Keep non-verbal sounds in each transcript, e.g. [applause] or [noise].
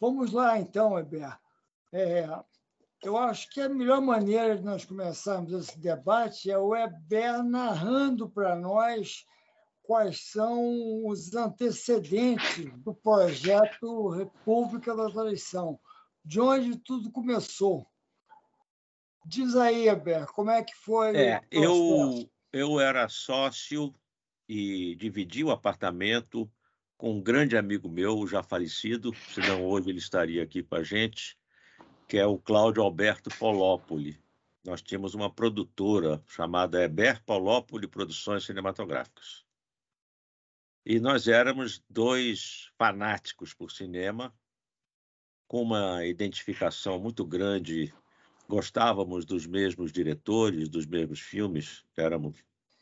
Vamos lá, então, Heber. É, eu acho que a melhor maneira de nós começarmos esse debate é o Heber narrando para nós quais são os antecedentes do projeto República da Traição, de onde tudo começou. Diz aí, Heber, como é que foi? É, eu, eu era sócio e dividi o apartamento com um grande amigo meu, já falecido, senão hoje ele estaria aqui com a gente, que é o Cláudio Alberto Polópoli. Nós tínhamos uma produtora chamada Heber Polópoli Produções Cinematográficas. E nós éramos dois fanáticos por cinema, com uma identificação muito grande. Gostávamos dos mesmos diretores, dos mesmos filmes, éramos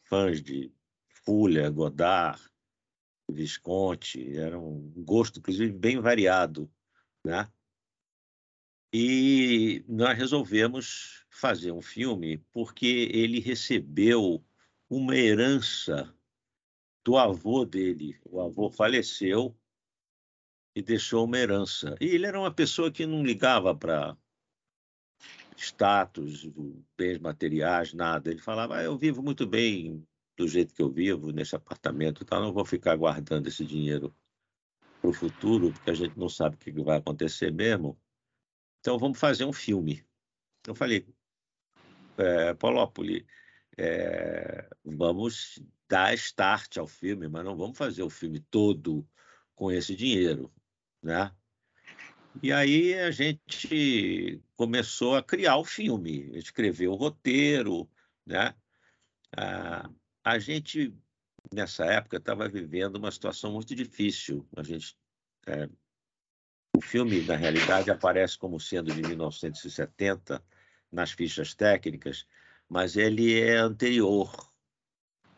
fãs de Fuller, Godard, Visconti, era um gosto, inclusive, bem variado, né? E nós resolvemos fazer um filme porque ele recebeu uma herança do avô dele. O avô faleceu e deixou uma herança. E ele era uma pessoa que não ligava para status, bens materiais, nada. Ele falava: ah, Eu vivo muito bem do jeito que eu vivo, nesse apartamento e tal, não vou ficar guardando esse dinheiro para o futuro, porque a gente não sabe o que vai acontecer mesmo. Então, vamos fazer um filme. Eu falei, é, Polópoli, é, vamos dar start ao filme, mas não vamos fazer o filme todo com esse dinheiro, né? E aí a gente começou a criar o filme, escrever o roteiro, né? Ah, a gente, nessa época, estava vivendo uma situação muito difícil. A gente, é, o filme, na realidade, aparece como sendo de 1970 nas fichas técnicas, mas ele é anterior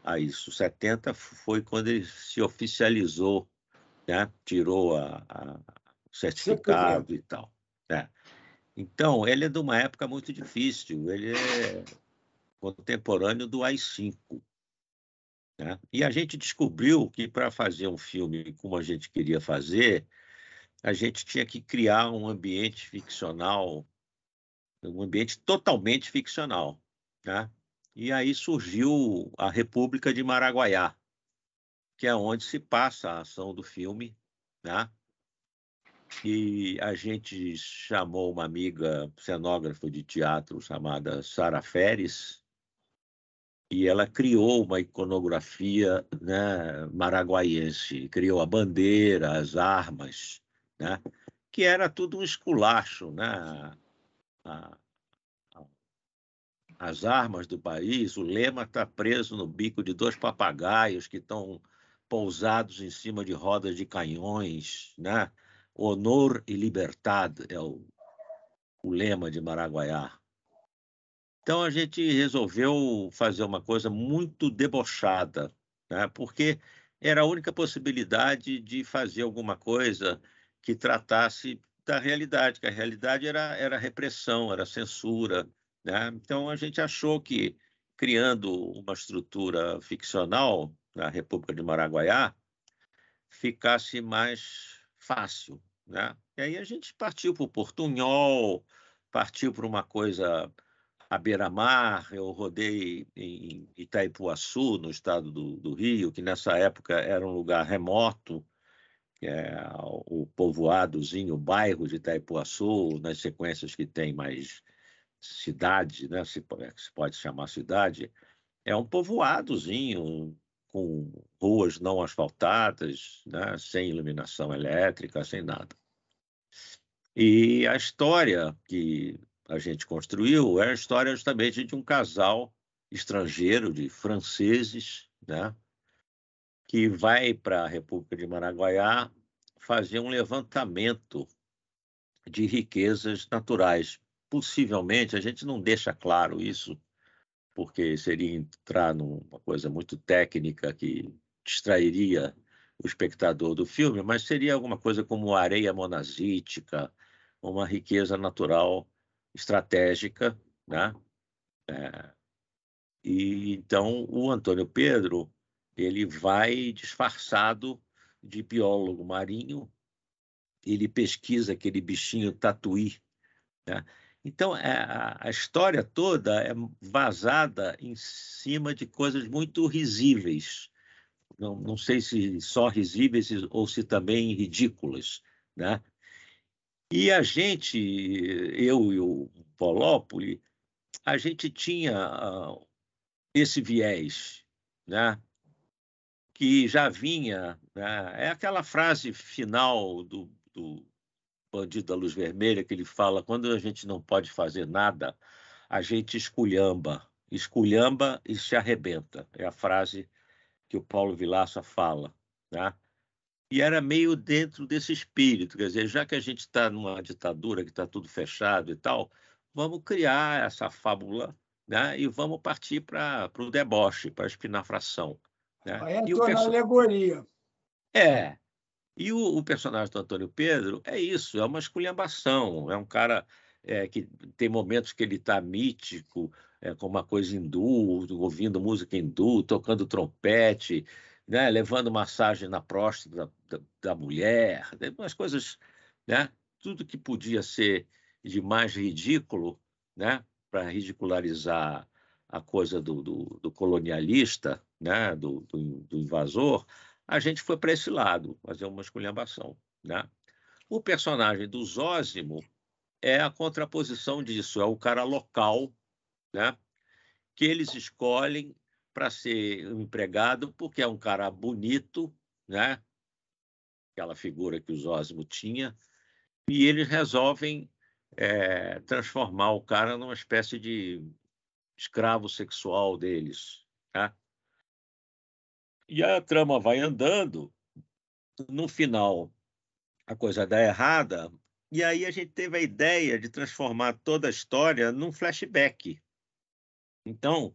a isso. 70 foi quando ele se oficializou, né? tirou a, a certificado e tal. Né? Então, ele é de uma época muito difícil, ele é contemporâneo do AI-5. Né? E a gente descobriu que para fazer um filme como a gente queria fazer, a gente tinha que criar um ambiente ficcional, um ambiente totalmente ficcional. Né? E aí surgiu a República de Maraguaiá, que é onde se passa a ação do filme. Né? E a gente chamou uma amiga cenógrafa de teatro chamada Sara Feres, e ela criou uma iconografia né, maraguaiense, criou a bandeira, as armas, né, que era tudo um esculacho. Né, a, a, as armas do país, o lema está preso no bico de dois papagaios que estão pousados em cima de rodas de canhões. Né, Honor e liberdade é o, o lema de Maraguaiá. Então a gente resolveu fazer uma coisa muito debochada, né? porque era a única possibilidade de fazer alguma coisa que tratasse da realidade, que a realidade era, era repressão, era censura. Né? Então a gente achou que criando uma estrutura ficcional na República de Maraguaiá ficasse mais fácil. Né? E aí a gente partiu para o portunhol, partiu para uma coisa a beira-mar, eu rodei em Itaipuaçu, no estado do, do, Rio, que nessa época era um lugar remoto, é, o povoadozinho, o bairro de Itaipuaçu, nas sequências que tem mais cidade, né, se, é, se pode chamar cidade, é um povoadozinho com ruas não asfaltadas, né, sem iluminação elétrica, sem nada. E a história que a gente construiu é a história justamente de um casal estrangeiro, de franceses, né? que vai para a República de Maraguaiá fazer um levantamento de riquezas naturais. Possivelmente, a gente não deixa claro isso, porque seria entrar numa coisa muito técnica que distrairia o espectador do filme, mas seria alguma coisa como areia monazítica, uma riqueza natural estratégica, né? É, e então o Antônio Pedro ele vai disfarçado de biólogo marinho, ele pesquisa aquele bichinho tatuí, né? Então é, a, a história toda é vazada em cima de coisas muito risíveis. Não, não sei se só risíveis ou se também ridículas, né? E a gente, eu e o Polópoli, a gente tinha ah, esse viés, né? que já vinha, né? é aquela frase final do, do Bandido da Luz Vermelha que ele fala, quando a gente não pode fazer nada, a gente esculhamba, esculhamba e se arrebenta. É a frase que o Paulo Vilaça fala. Né? e era meio dentro desse espírito. Quer dizer, já que a gente está numa ditadura que está tudo fechado e tal, vamos criar essa fábula né? e vamos partir para o deboche, para a espinafração. Né? Aí é entrou perso... na alegoria. É. E o, o, personagem do Antônio Pedro é isso, é uma esculhambação, é um cara é, que tem momentos que ele está mítico, é, com uma coisa hindu, ouvindo música hindu, tocando trompete, né? levando massagem na próstata da, da, da mulher, né, umas coisas, né? tudo que podia ser de mais ridículo, né? para ridicularizar a coisa do, do, do colonialista, né? Do, do, do, invasor, a gente foi para esse lado, fazer uma esculhambação. Né? O personagem do Zózimo é a contraposição disso, é o cara local né? que eles escolhem para ser empregado porque é um cara bonito, né? Aquela figura que o Zósimo tinha, e eles resolvem é, transformar o cara numa espécie de escravo sexual deles, tá? E a trama vai andando. No final, a coisa dá errada. E aí a gente teve a ideia de transformar toda a história num flashback. Então,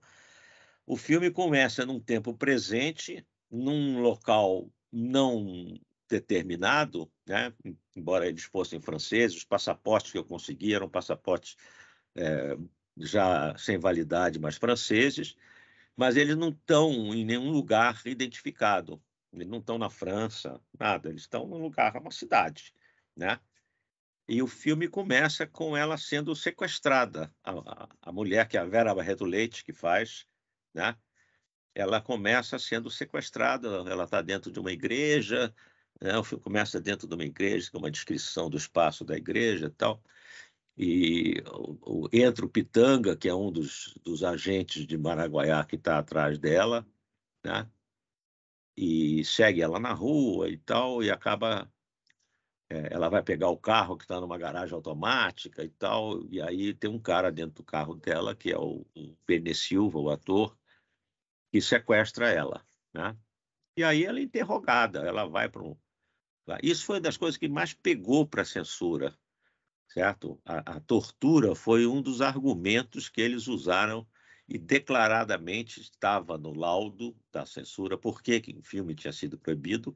o filme começa num tempo presente, num local não determinado, né? embora eles fossem franceses, os passaportes que eu consegui eram passaportes é, já sem validade, mas franceses, mas eles não estão em nenhum lugar identificado. Eles não estão na França, nada. Eles estão num lugar, uma cidade, né? E o filme começa com ela sendo sequestrada. A, a, a mulher, que é a Vera Barreto Leite, que faz, né? Ela começa sendo sequestrada, ela está dentro de uma igreja, né? o filme começa dentro de uma igreja, com é uma descrição do espaço da igreja e tal, e o, o, entra o Pitanga, que é um dos, dos agentes de Maraguaiá que está atrás dela, né? e segue ela na rua e tal, e acaba é, ela vai pegar o carro que está numa garagem automática e tal, e aí tem um cara dentro do carro dela, que é o, o Silva, o ator, que sequestra ela. Né? E aí ela é interrogada, ela vai para um. Isso foi uma das coisas que mais pegou para a censura, certo? A, a, tortura foi um dos argumentos que eles usaram e declaradamente estava no laudo da censura, porque que o filme tinha sido proibido.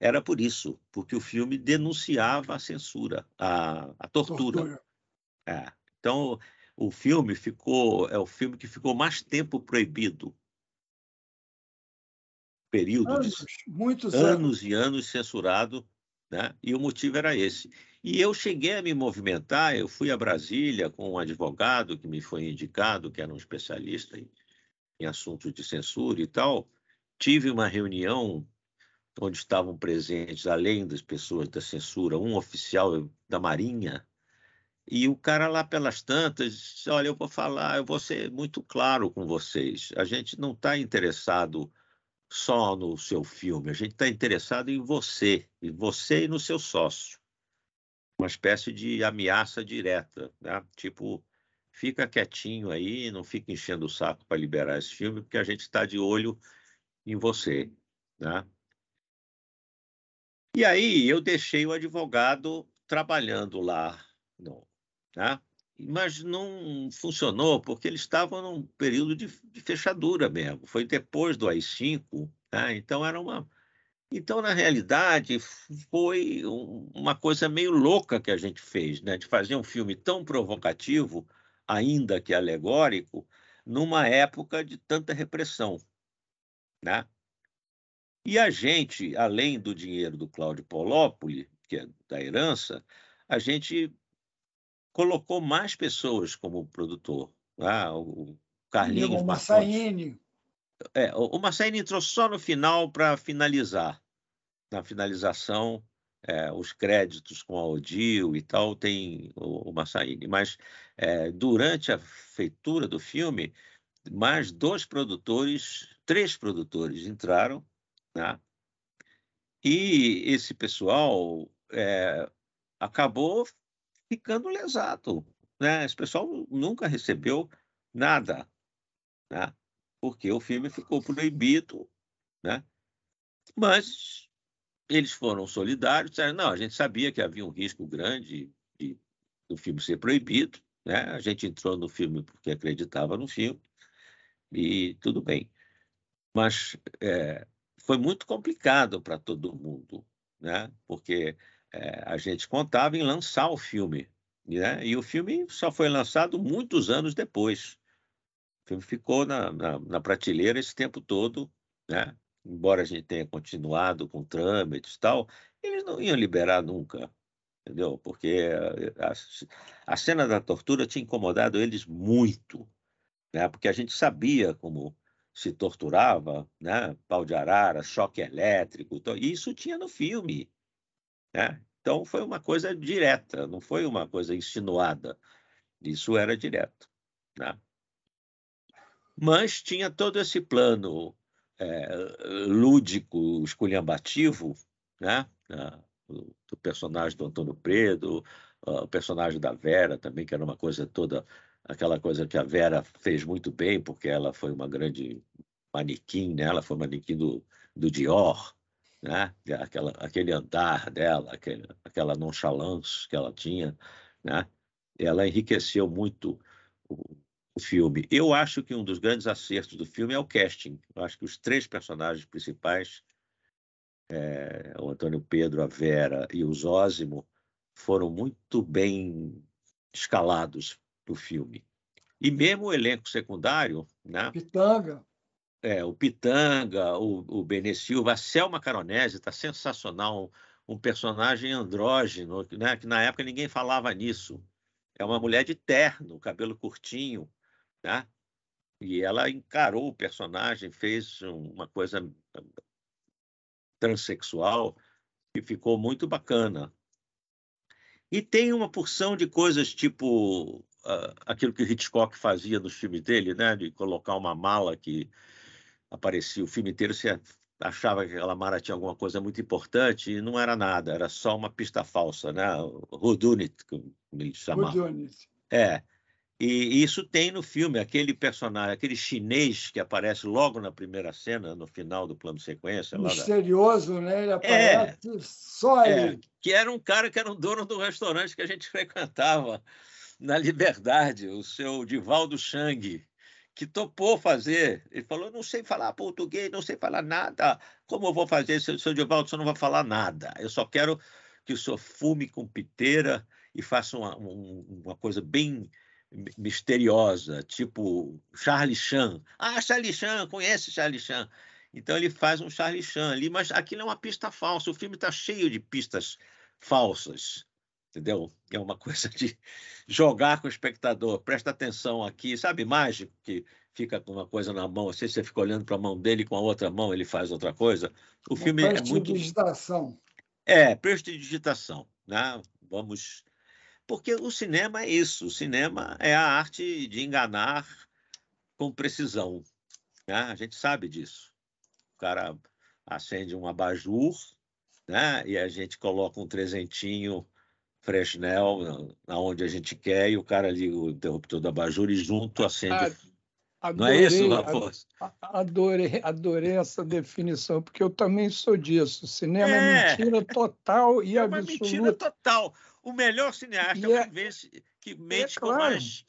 Era por isso, porque o filme denunciava a censura, a, a tortura. tortura. É. Então, o filme ficou, é o filme que ficou mais tempo proibido período anos, de muitos anos, anos e anos censurado, né? E o motivo era esse. E eu cheguei a me movimentar, eu fui a Brasília com um advogado que me foi indicado, que era um especialista em, em assuntos de censura e tal. Tive uma reunião onde estavam presentes, além das pessoas da censura, um oficial da Marinha, e o cara lá pelas tantas disse, olha, eu vou falar, eu vou ser muito claro com vocês. A gente não está interessado só no seu filme, a gente está interessado em você, em você e no seu sócio. Uma espécie de ameaça direta, né? tipo, fica quietinho aí, não fica enchendo o saco para liberar esse filme, porque a gente está de olho em você. Né? E aí eu deixei o advogado trabalhando lá no, né? mas não funcionou porque eles estavam num período de, de fechadura mesmo. Foi depois do AI-5, né? então era uma... Então, na realidade, foi um, uma coisa meio louca que a gente fez, né? de fazer um filme tão provocativo, ainda que alegórico, numa época de tanta repressão. Né? E a gente, além do dinheiro do Cláudio Polópoli, que é da herança, a gente colocou mais pessoas como produtor. Ah, o Carlinhos. o Massaíne. É, o Massaíne entrou só no final para finalizar. Na finalização, é, os créditos com a Odil e tal, tem o, o Mas é, durante a feitura do filme, mais dois produtores, três produtores entraram, né? e esse pessoal é, acabou ficando lesado. Né? Esse pessoal nunca recebeu nada, né? porque o filme ficou proibido. Né? Mas eles foram solidários, disseram, não, a gente sabia que havia um risco grande de, do filme ser proibido, né? a gente entrou no filme porque acreditava no filme, e tudo bem. Mas é, foi muito complicado para todo mundo, né? porque é, a gente contava em lançar o filme. Né? E o filme só foi lançado muitos anos depois. O filme ficou na, na, na prateleira esse tempo todo, né? embora a gente tenha continuado com trâmites e tal, eles não iam liberar nunca, entendeu? Porque eh, a, a cena da tortura tinha incomodado eles muito, né? porque a gente sabia como se torturava, né? pau de arara, choque elétrico, então, isso tinha no filme. Né? Então, foi uma coisa direta, não foi uma coisa insinuada. Isso era direto. Né? Mas tinha todo esse plano é, lúdico, esculhambativo, né? Ah, do personagem do Antônio Predo, ah, o personagem da Vera também, que era uma coisa toda, aquela coisa que a Vera fez muito bem, porque ela foi uma grande manequim, né? ela foi manequim do, do Dior, né? É aquela, aquele andar dela, aquele, aquela nonchalance que ela tinha, né? Ela enriqueceu muito o, o filme. Eu acho que um dos grandes acertos do filme é o casting. Eu acho que os três personagens principais, é, o Antônio Pedro, a Vera e o zózimo foram muito bem escalados para o filme. E mesmo o elenco secundário, né? Pitanga. É, o Pitanga, o, o Bene Silva, a Selma Caronese está sensacional, um, personagem andrógeno, né? que na época ninguém falava nisso. É uma mulher de terno, cabelo curtinho, né? e ela encarou o personagem, fez uma coisa hum, transexual que ficou muito bacana. E tem uma porção de coisas tipo uh, aquilo que Hitchcock fazia nos filmes dele, né? de colocar uma mala que aparecia o filme inteiro, você achava que aquela mara tinha alguma coisa muito importante e não era nada, era só uma pista falsa, né? Rodunit, como eles chamava. Rodunit. É. E, isso tem no filme, aquele personagem, aquele chinês que aparece logo na primeira cena, no final do plano sequência. Misterioso, da... né? Ele é. aparece é, só ele. que era um cara que era um dono do restaurante que a gente [laughs] frequentava na Liberdade, o seu Divaldo Chang que topou fazer. Ele falou: não sei falar português, não sei falar nada. Como eu vou fazer, seu, seu Divaldo? não vai falar nada. Eu só quero que o senhor fume com piteira e faça uma, uma coisa bem misteriosa, tipo Charlie Chan. Ah, Charlie Chan, conhece Charlie Chan. Então ele faz um Charlie Chan ali, mas aquilo é uma pista falsa. O filme está cheio de pistas falsas entendeu? É uma [laughs] coisa de jogar com o espectador. Presta atenção aqui, sabe, mágico que fica com uma coisa na mão, assim, você fica olhando para a mão dele com a outra mão, ele faz outra coisa. O uma filme é muito digitação. É, digitação, né? Vamos porque o cinema é isso, o cinema é a arte de enganar com precisão, né? A gente sabe disso. O cara acende um abajur, né? E a gente coloca um trezentinho Fresnel, na onde a gente quer, e o cara liga o interruptor da abajur e junto acende. Adorei, Não é isso, Raposo? Adorei, adorei essa definição, porque eu também sou disso. Cinema é, é mentira total e é uma mentira total. O melhor cineasta é, convence, que é mente é claro. com mais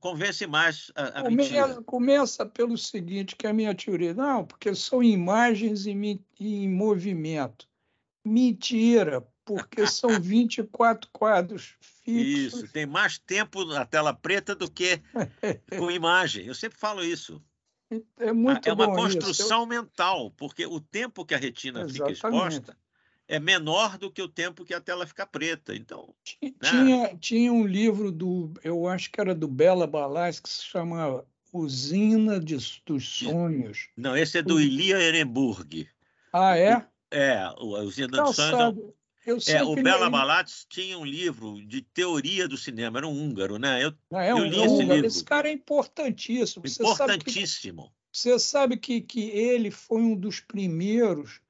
convence mais a, a começa, mentira. É, começa pelo seguinte, que é a minha teoria. Não, porque são imagens em, em movimento. Mentira, porque são 24 quadros fixos. Isso, tem mais tempo na tela preta do que [laughs] com imagem. Eu sempre falo isso. É muito É uma construção isso. mental, porque o tempo que a retina Exatamente. fica exposta é menor do que o tempo que a tela fica preta. Então, né? tinha, né? tinha, um livro do, eu acho que era do Bela Balas que se chamava Usina de, dos Sonhos. Não, esse é do Ilia Ehrenburg. Ah, é? É, a Usina dos Sonhos é é, o Bela Balatz tinha um livro de teoria do cinema, era um húngaro, né? Eu, Não, é um eu li húngaro. esse livro. Esse cara é importantíssimo. Importantíssimo. Você sabe que, você sabe que, que ele foi um dos primeiros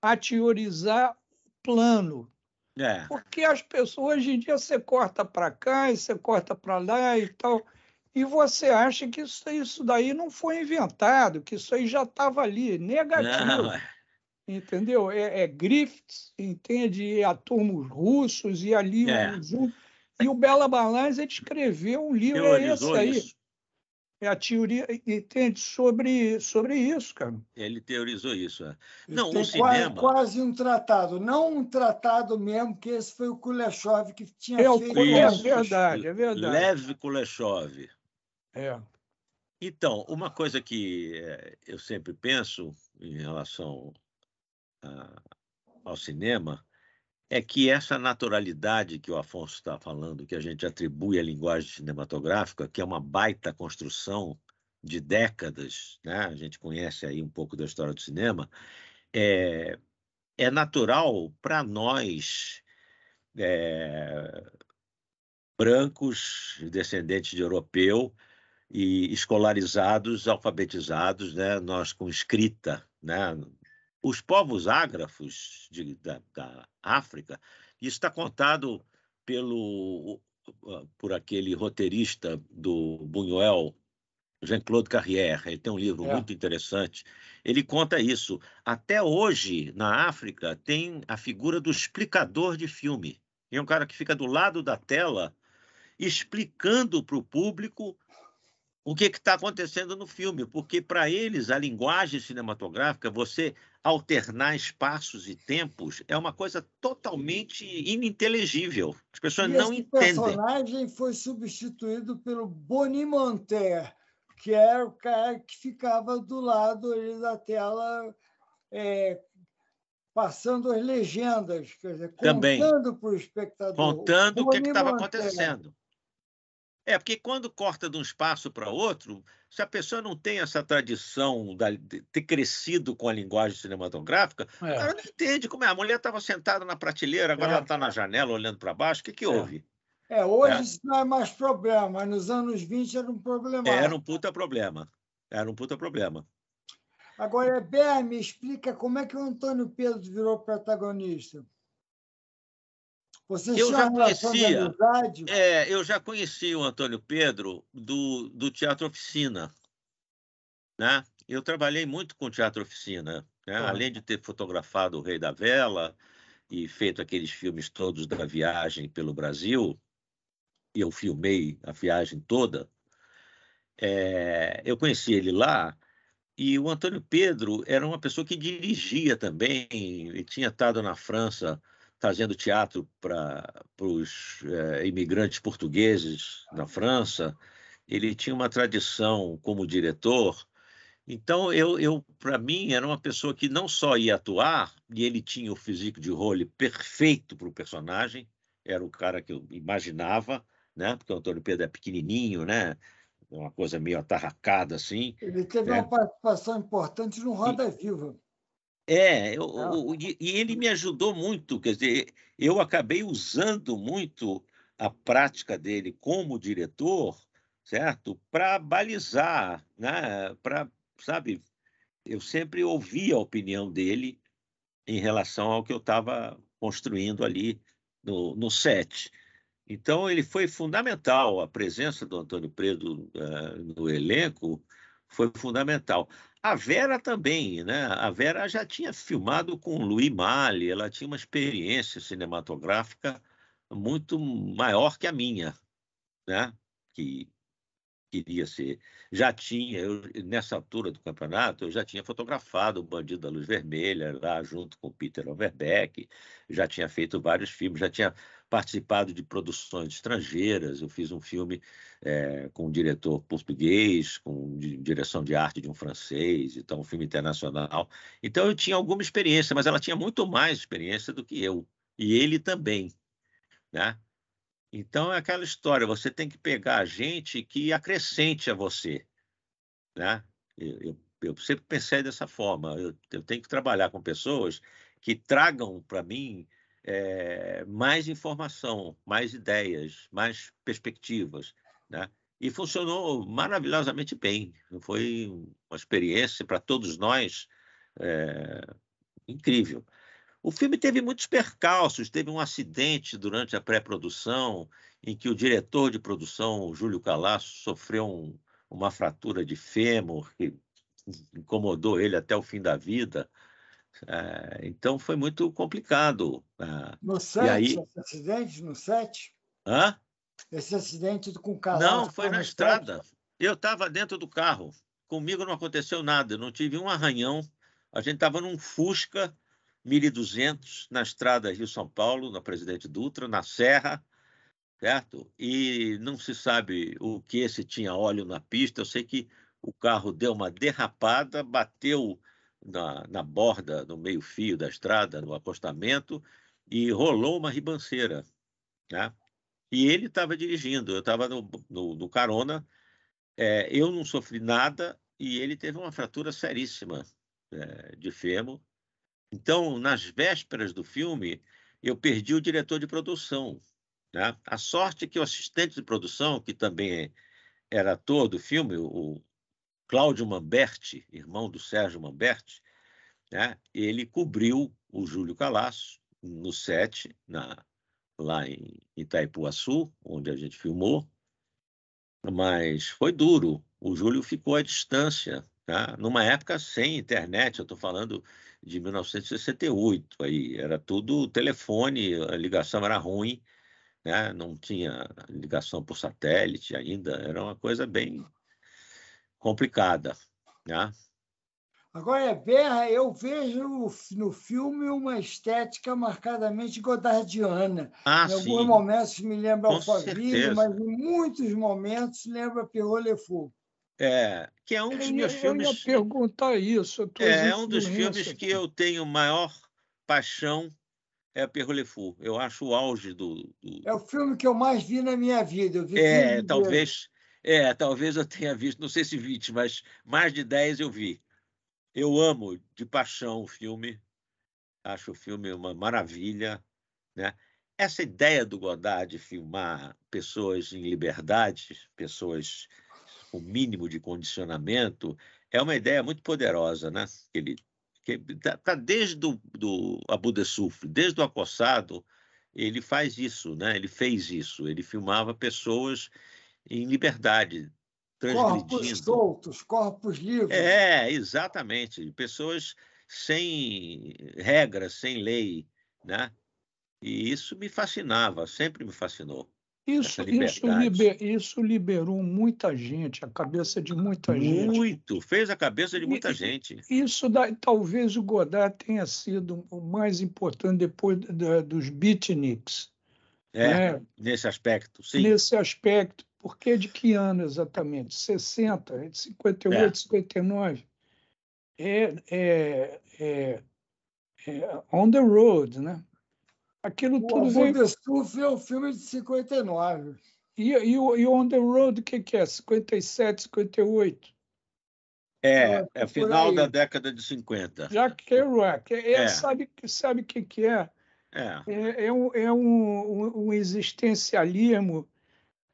a teorizar o plano. É. Porque as pessoas, hoje em dia, você corta para cá e você corta para lá e tal, e você acha que isso, isso daí não foi inventado, que isso aí já estava ali, negativo. Não, é entendeu? É, é Griffiths, entende? É a turmos russos e ali é. o E o Bela Balanza escreveu um livro, é esse aí. Isso. É a teoria, entende? Sobre, sobre isso, cara. Ele teorizou isso. É. Não, Ele um cinema... Quase, quase, um tratado, não um tratado mesmo, que esse foi o Kuleshov que tinha é, feito. É verdade, é verdade. Lev Kuleshov. É. Então, uma coisa que é, eu sempre penso em relação ao cinema é que essa naturalidade que o Afonso está falando, que a gente atribui à linguagem cinematográfica, que é uma baita construção de décadas, né? a gente conhece aí um pouco da história do cinema, é, é natural para nós, é, brancos, descendentes de europeu e escolarizados, alfabetizados, né? nós com escrita, né? os povos ágrafos de, da, da, África, isso está contado pelo ah, por aquele roteirista do Buñuel, Jean-Claude Carrière, ele tem um livro é. muito interessante. Ele conta isso. Até hoje, na África, tem a figura do explicador de filme. É um cara que fica do lado da tela explicando para o público o que está acontecendo no filme, porque para eles a linguagem cinematográfica, você alternar espaços e tempos é uma coisa totalmente ininteligível. As pessoas e não entendem. O personagem foi substituído pelo Boni Monter, que era o cara que ficava do lado ali da tela é, passando as legendas, quer dizer, contando para o espectador. Contando o que é estava acontecendo. É, porque quando corta de um espaço para outro, se a pessoa não tem essa tradição de ter crescido com a linguagem cinematográfica, é. ela não entende como é. A mulher estava sentada na prateleira, agora é. ela está na janela olhando para baixo. O que, que é. houve? É, hoje é. isso não é mais problema. mas Nos anos 20 era um problema. Era um puta problema. Era um puta problema. Agora, Bé, me explica como é que o Antônio Pedro virou protagonista. Você eu já conhecia, é, eu já conhecia o Antônio Pedro do, do Teatro Oficina, né? Eu trabalhei muito com Teatro Oficina, né? ah. além de ter fotografado o Rei da Vela e feito aqueles filmes todos da viagem pelo Brasil, eu filmei a viagem toda. É, eu conheci ele lá e o Antônio Pedro era uma pessoa que dirigia também. e tinha estado na França fazendo teatro para os é, eh, imigrantes portugueses na França. Ele tinha uma tradição como diretor. Então, eu, eu para mim, era uma pessoa que não só ia atuar, e ele tinha o físico de role perfeito para o personagem, era o cara que eu imaginava, né? porque o Antônio Pedro é pequenininho, né? É uma coisa meio atarracada assim. Ele teve é. uma participação importante no Roda Viva. É, eu, eu, e, ele me ajudou muito, quer dizer, eu acabei usando muito a prática dele como diretor, certo? Para balizar, né? Para, sabe, eu sempre ouvi a opinião dele em relação ao que eu estava construindo ali no, no set. Então, ele foi fundamental, a presença do Antônio Predo uh, eh, no elenco foi fundamental. A Vera também, né? A Vera já tinha filmado com Louis Malle, ela tinha uma experiência cinematográfica muito maior que a minha, né? Que queria ser. Já tinha, eu, nessa altura do campeonato, eu já tinha fotografado O Bandido da Luz Vermelha, lá junto com Peter Overbeck, já tinha feito vários filmes, já tinha participado de produções estrangeiras. Eu fiz um filme é, com um diretor português, com direção de arte de um francês, então um filme internacional. Então eu tinha alguma experiência, mas ela tinha muito mais experiência do que eu e ele também, né? Então é aquela história. Você tem que pegar gente que acrescente a você, né? Eu, eu, eu sempre pensei dessa forma. Eu, eu tenho que trabalhar com pessoas que tragam para mim é, mais informação, mais ideias, mais perspectivas, né? E funcionou maravilhosamente bem. Foi uma experiência para todos nós é, incrível. O filme teve muitos percalços, teve um acidente durante a pré-produção em que o diretor de produção, Júlio Calasso, sofreu um, uma fratura de fêmur que incomodou ele até o fim da vida. É, então foi muito complicado. É. no 7, aí... esse acidente no set Hã? Esse acidente com o carro. Não, foi na estrada. Eu estava dentro do carro. Comigo não aconteceu nada, não tive um arranhão. A gente estava num Fusca 1200 na estrada Rio-São Paulo, na Presidente Dutra, na Serra, certo? E não se sabe o que se tinha óleo na pista. Eu sei que o carro deu uma derrapada, bateu na, na borda, no meio-fio da estrada, no acostamento, e rolou uma ribanceira. Né? E ele estava dirigindo, eu estava no, no, no, carona, é, eu não sofri nada e ele teve uma fratura seríssima é, de fêmur. Então, nas vésperas do filme, eu perdi o diretor de produção. Né? A sorte é que o assistente de produção, que também era ator do filme, o, Cláudio Mamberti, irmão do Sérgio Mamberti, né, ele cobriu o Júlio Calasso no set, na, lá em Itaipuaçu, onde a gente filmou, mas foi duro. O Júlio ficou à distância, tá? numa época sem internet, eu estou falando de 1968, aí era tudo telefone, a ligação era ruim, né? não tinha ligação por satélite ainda, era uma coisa bem complicada. Né? Agora, Berra, eu vejo no filme uma estética marcadamente godardiana. Ah, em alguns momentos me lembra Alphaville, mas em muitos momentos lembra Perrault Le É, que é um dos é, meus eu filmes. Eu ia perguntar isso. É, é um dos filmes que eu tenho maior paixão é Perrault Le Eu acho o auge do, do, É o filme que eu mais vi na minha vida. é, talvez. Dele é, talvez eu tenha visto, não sei se 20, mas mais de 10 eu vi. Eu amo de paixão o filme, acho o filme uma maravilha. Né? Essa ideia do Godard de filmar pessoas em liberdade, pessoas com mínimo de condicionamento, é uma ideia muito poderosa. Né? Ele está tá desde do, do Abu desde o Acossado, ele faz isso, né? ele fez isso. Ele filmava pessoas em liberdade, transgredindo. Corpos soltos, corpos livres. É, exatamente. Pessoas sem regra, sem lei, né? E isso me fascinava, sempre me fascinou. Isso, isso, liber, isso, liberou muita gente, a cabeça de muita Muito, gente. Muito, fez a cabeça de muita e, gente. Isso talvez o Godard tenha sido o mais importante depois da, dos beatniks. É, né? nesse aspecto, sim. Nesse aspecto, porque de que ano exatamente? 60, 58, é. 59. É. é, é, é, é on the road, né? Aquilo o tudo veio... O Stuff é o filme de 59. E, e, e o On the Road, o que, que é? 57, 58? É, é, é final da década de 50. Jack Kerouac. É, é. Sabe o sabe que, que é? É, é, é, um, é um, um, um existencialismo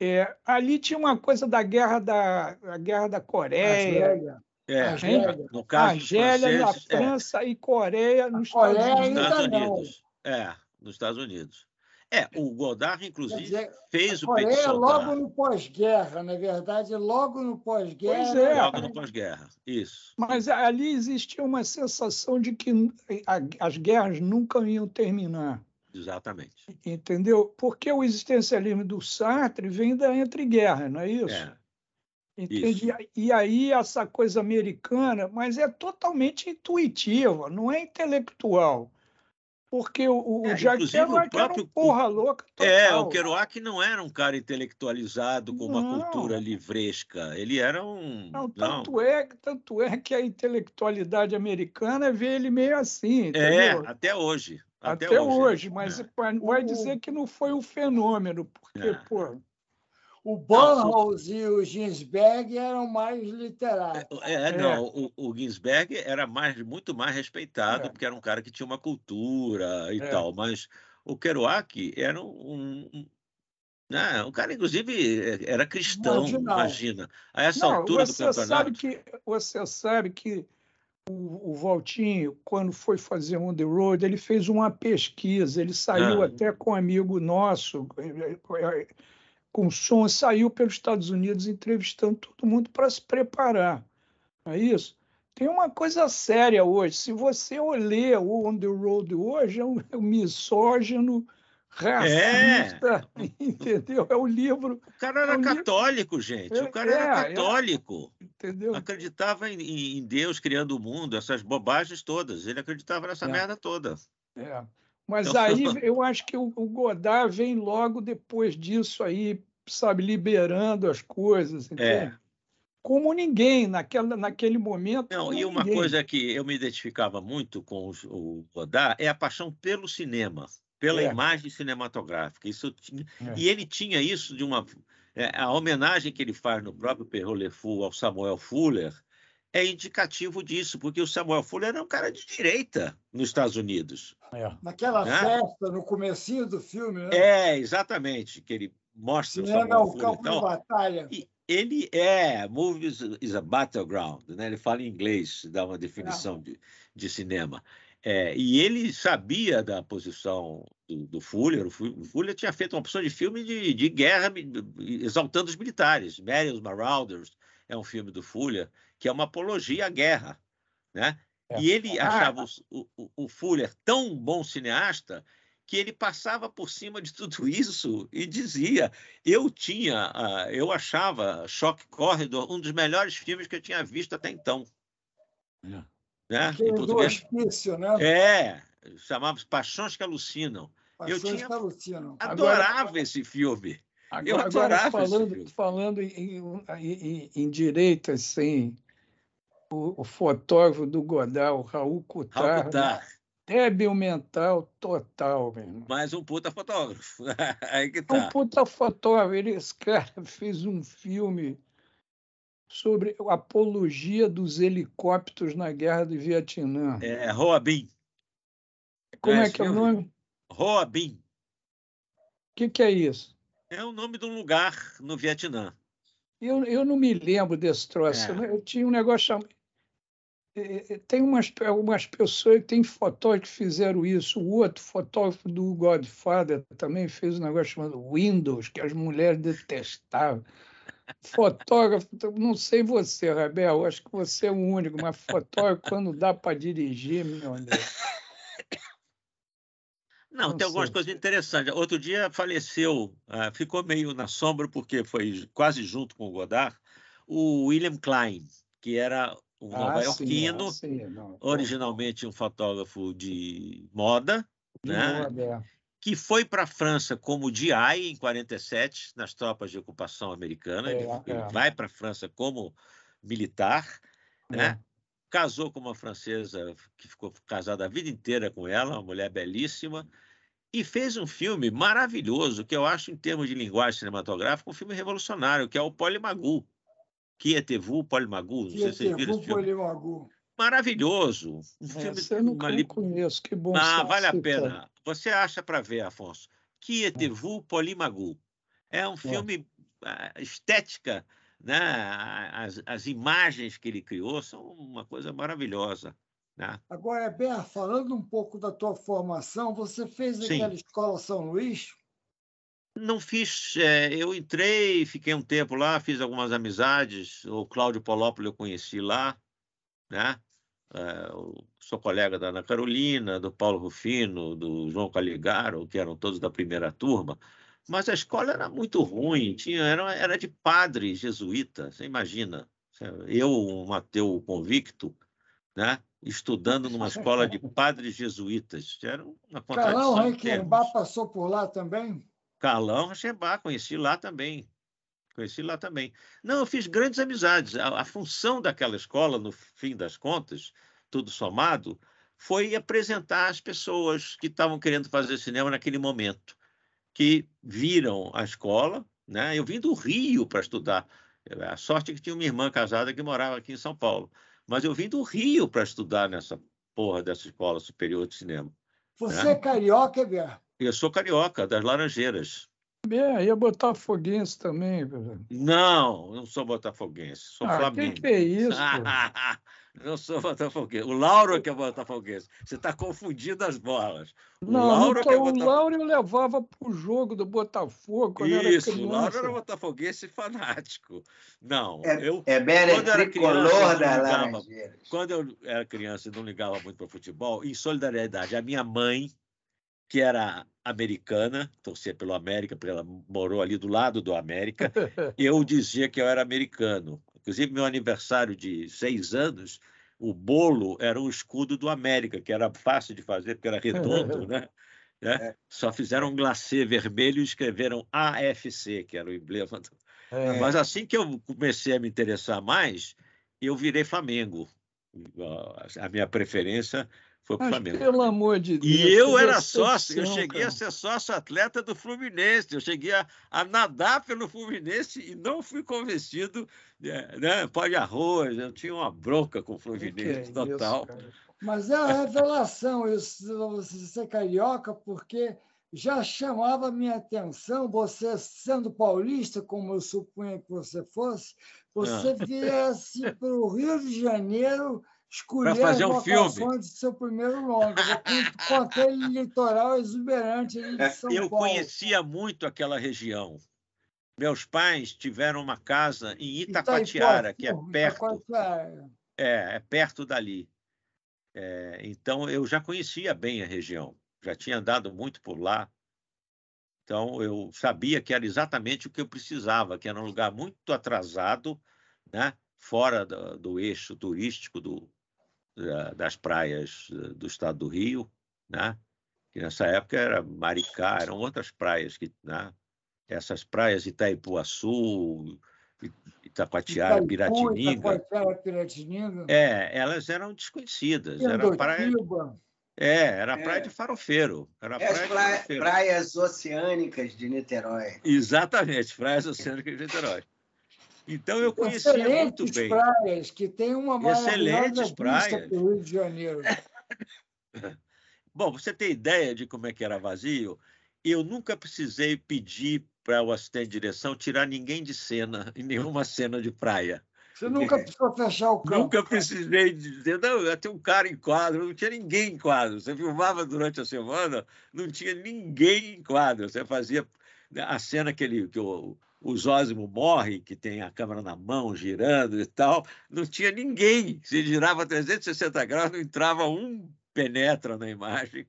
é, ali tinha uma coisa da guerra da, guerra da Coreia. Argélia. É, no caso Argélia, na é. França é. e Coreia nos Coreia Estados, Unidos. Estados Unidos. É, nos Estados Unidos. É, o Godard, inclusive, dizer, fez o Coreia logo no pós-guerra, na verdade, logo no pós-guerra. Pois é. Logo no pós-guerra, isso. Mas ali existia uma sensação de que as guerras nunca iam terminar. Exatamente. Entendeu? Porque o existencialismo do Sartre vem da entreguerra, não é isso? É. Entende? Isso. E aí essa coisa americana, mas é totalmente intuitiva, não é intelectual. Porque o, é, Jacques Kerouac próprio... era um porra louca total. É, o Kerouac não era um cara intelectualizado com não. uma cultura livresca. Ele era um... Não, tanto, não. É, tanto é que a intelectualidade americana vê ele meio assim, é, entendeu? É, até hoje. Até, Até hoje, mas é. vai hum. dizer que não foi um fenômeno, porque, é. pô. O Bonhaus e o Ginsberg eram mais literários. É, é não, é. o, o, Ginsberg era mais, muito mais respeitado, é. porque era um cara que tinha uma cultura e é. tal, mas o Kerouac era um, um né? O cara, inclusive, era cristão, Marginal. imagina. A essa não, altura do campeonato. Sabe que, você sabe que o, o Valtinho, quando foi fazer on the road, ele fez uma pesquisa, ele saiu ah. até com um amigo nosso, com som, saiu pelos Estados Unidos entrevistando todo mundo para se preparar. Não é isso? Tem uma coisa séria hoje. Se você olhar o On the Road hoje, é um é misógino, racista, é. [laughs] entendeu? É o livro. O cara é é, era é católico, livro. gente. O cara é, era católico. entendeu? Acreditava em, em, Deus criando o mundo, essas bobagens todas. Ele acreditava nessa é. merda toda. É. Mas então... aí [laughs] eu acho que o, Godard vem logo depois disso aí, sabe, liberando as coisas, entendeu? Como ninguém, naquela, naquele momento. Não, e uma ninguém. coisa que eu me identificava muito com o Godard é a paixão pelo cinema pela é. imagem cinematográfica. Isso tinha... é. E ele tinha isso de uma. É, a homenagem que ele faz no próprio le Fou ao Samuel Fuller é indicativo disso, porque o Samuel Fuller era um cara de direita nos Estados Unidos. É. Naquela né? festa, no comecinho do filme. Né? É, exatamente, que ele mostra Cinema o é Samuel é o Fuller. Campo então, de batalha. E ele é, movies is a battleground, né? ele fala em inglês, dá uma definição é. de, de cinema. É, e ele sabia da posição do, do Fuller. O Fuller tinha feito uma opção de filme de, de guerra exaltando os militares. Marion's Marauders é um filme do Fuller que é uma apologia à guerra. Né? É. E ele ah, achava ah. o, o, o, Fuller tão bom cineasta que ele passava por cima de tudo [laughs] isso e dizia: eu tinha, ah, eu achava Shock Corridor um dos melhores filmes que eu tinha visto até então. É. Né? português. né? É, chamava Paixões que Alucinam. Paixões eu tinha... que Alucinam. Adorava agora, esse filme. Agora, eu adorava agora falando, falando em, em, em direito, assim, o, o, fotógrafo do Godal, Raul Cutar. Raul né? Cutar. Débil mental total, mesmo. Mais Mas um puta fotógrafo. [laughs] Aí que é tá. Um puta fotógrafo. Ele, esse cara fez um filme sobre a apologia dos helicópteros na guerra do Vietnã. É, Roabin. Como é que é o nome? Roabin. O que, que é isso? É o nome de um lugar no Vietnã. Eu, eu não me lembro desse troço. É. Eu, tinha um negócio chamado. É, é, é, tem umas, algumas pessoas, tem fotógrafos que fizeram isso. O outro fotógrafo do Godfather também fez um negócio chamado Windows, que as mulheres detestavam fotógrafo, então, não sei você, Rabel, acho que você é o único, mas fotógrafo, quando dá para dirigir, meu Deus. Não, não tem sei. algumas coisas interessantes. Outro dia faleceu, ah, ficou meio na sombra, porque foi quase junto com o Godard, o William Klein, que era um ah, nova-iorquino, ah, originalmente um fotógrafo de moda, de né? Moda, é que foi para a França como diai em 47, nas tropas de ocupação americana. É, ele, ele é. vai para a França como militar, é. né? Casou com uma francesa que ficou casada a vida inteira com ela, uma mulher belíssima, e fez um filme maravilhoso, que eu acho, em termos de linguagem cinematográfica, um filme revolucionário, que é o Polimagu. Que é Tevu, Polimagu, não sei se vocês viram esse filme. Polimagu maravilhoso. Um é, filme eu nunca li... conheço, que bom. Ah, vale a pena. Você acha para ver, Afonso? Que Etevu Polimagu. É um é. filme é. estética, né? As, as imagens que ele criou são uma coisa maravilhosa. Né? Agora, Ber falando um pouco da tua formação, você fez Sim. aquela escola São Luís? Não fiz. É, eu entrei, fiquei um tempo lá, fiz algumas amizades. O Cláudio Polópolo eu conheci lá né? Uh, sou colega da Ana Carolina, do Paulo Rufino, do João Caligaro, que eram todos da primeira turma, mas a escola era muito ruim, tinha, era, era de padre jesuíta, você imagina. Eu, um ateu convicto, né? estudando numa escola de padres jesuítas. Era uma Carlão Reichenbach passou por lá também? Carlão Reichenbach, conheci lá também. Conheci lá também. Não, eu fiz grandes amizades. A, a, função daquela escola, no fim das contas, tudo somado, foi apresentar as pessoas que estavam querendo fazer cinema naquele momento, que viram a escola. Né? Eu vim do Rio para estudar. A sorte é que tinha uma irmã casada que morava aqui em São Paulo. Mas eu vim do Rio para estudar nessa porra dessa escola superior de cinema. Você né? é carioca, Eber? Eu sou carioca, das Laranjeiras. É, e é botafoguense também. Não, não sou botafoguense, sou ah, flamengo. Que, que é isso? [laughs] não sou botafoguense. O Lauro é que é botafoguense. Você está confundindo as bolas. O não, Lauro não é que é botafoguense. o Lauro eu levava para o jogo do Botafogo. Isso, o Lauro era botafoguense fanático. Não, é, eu... É bem quando era criança, da ligava, Quando eu era criança e não ligava muito para futebol, em solidariedade, a minha mãe que era americana, torcia então é pelo América, porque ela morou ali do lado do América, [laughs] eu dizia que eu era americano. Inclusive, meu aniversário de seis anos, o bolo era um escudo do América, que era fácil de fazer, porque era redondo, [laughs] né? né? É. Só fizeram um glacê vermelho e escreveram AFC, que era o emblema. Do... É. é. Mas assim que eu comecei a me interessar mais, eu virei Flamengo. A minha preferência foi pro Mas, Flamengo. Pelo amor de Deus. E eu era sócio, eu cheguei cara. a ser sócio atleta do Fluminense, eu cheguei a, a nadar pelo Fluminense e não fui convencido, né? né Pó de arroz, eu tinha uma bronca com o Fluminense okay, é total. Isso, Mas é a revelação, você ser carioca, porque já chamava minha atenção, você sendo paulista, como eu supunha que você fosse, você ah. viesse para o Rio de Janeiro escolher fazer um as filme. de seu primeiro longa, com aquele litoral exuberante de São Eu Paulo. conhecia muito aquela região. Meus pais tiveram uma casa em Itapatiara, que é perto. É, é perto dali. É, então eu já conhecia bem a região, já tinha andado muito por lá. Então eu sabia que era exatamente o que eu precisava, que era um lugar muito atrasado, né? fora do, do eixo turístico do, das praias eh, do estado do Rio, né? que nessa época era Maricá, eram outras praias que, né? essas praias Itaipuaçu, Itacoatiara, Itaipu, Piratininga, Itacoatiara, Piratininga, é, elas eram desconhecidas, era praia, é, era praia é. de farofeiro, era é praia as praia, farofeiro. praias oceânicas de Niterói. Exatamente, praias oceânicas de Niterói. Então eu então, conhecia muito bem. praias, que tem uma Excelentes praias. do Rio de Janeiro. [laughs] Bom, você tem ideia de como é que era vazio? Eu nunca precisei pedir para o assistente de direção tirar ninguém de cena, [laughs] em nenhuma cena de praia. Você nunca precisou fechar o campo? Nunca precisei dizer, não, eu tinha um cara em quadro, não tinha ninguém em quadro. Você filmava durante a semana, não tinha ninguém em quadro. Você fazia né, a cena que, ele, que o, o Zósimo morre, que tem a câmera na mão, girando e tal, não tinha ninguém. Se girava 360 graus, não entrava um penetra na imagem.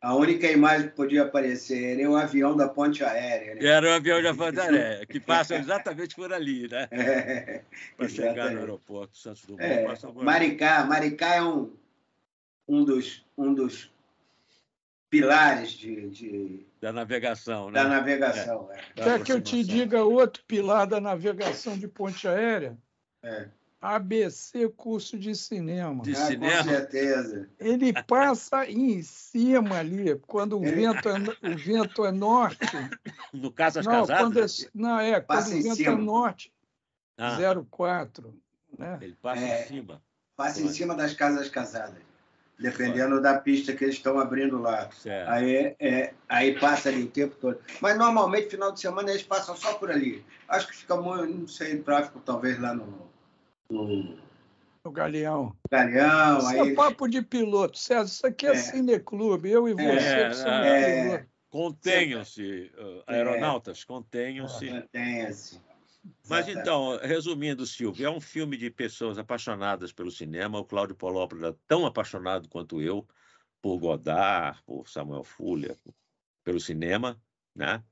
A única imagem que podia aparecer era o um avião da ponte aérea. Né? Era o um avião da ponte aérea, que passa exatamente por ali, né? [laughs] É, Para chegar no aeroporto Santos Dumont. É, Maricá, Maricá é um, um, dos, um dos pilares de, de da navegação, né? Da navegação, é. é. Quer que eu te diga outro pilar da navegação de ponte aérea? É. ABC curso de cinema. De ah, cinema? Com certeza. Ele passa em cima ali, quando o, vento, é, o vento é norte. [laughs] No caso, as não, casadas? Quando é, não, é, passa quando o vento é cima. é norte, ah. 04. Né? Ele passa é, em cima. Passa Pode. em cima das casas casadas dependendo da pista que eles estão abrindo lá. Aí, é, é, aí passa ali o tempo todo. Mas normalmente, final de semana, eles passam só por ali. Acho que fica muito, não sei, tráfico, talvez lá no. no... Galeão. Galeão. Isso é aí... é papo de piloto, César. Isso aqui é, é. cineclube. Eu e é, você é, que somos é... Contenham-se, aeronautas, contenham-se. Contenham-se. Mas então, resumindo, Silvio, é um filme de pessoas apaixonadas pelo cinema. O Cláudio Polópolis era tão apaixonado quanto eu por Godard, por Samuel Fuller, pelo cinema, né?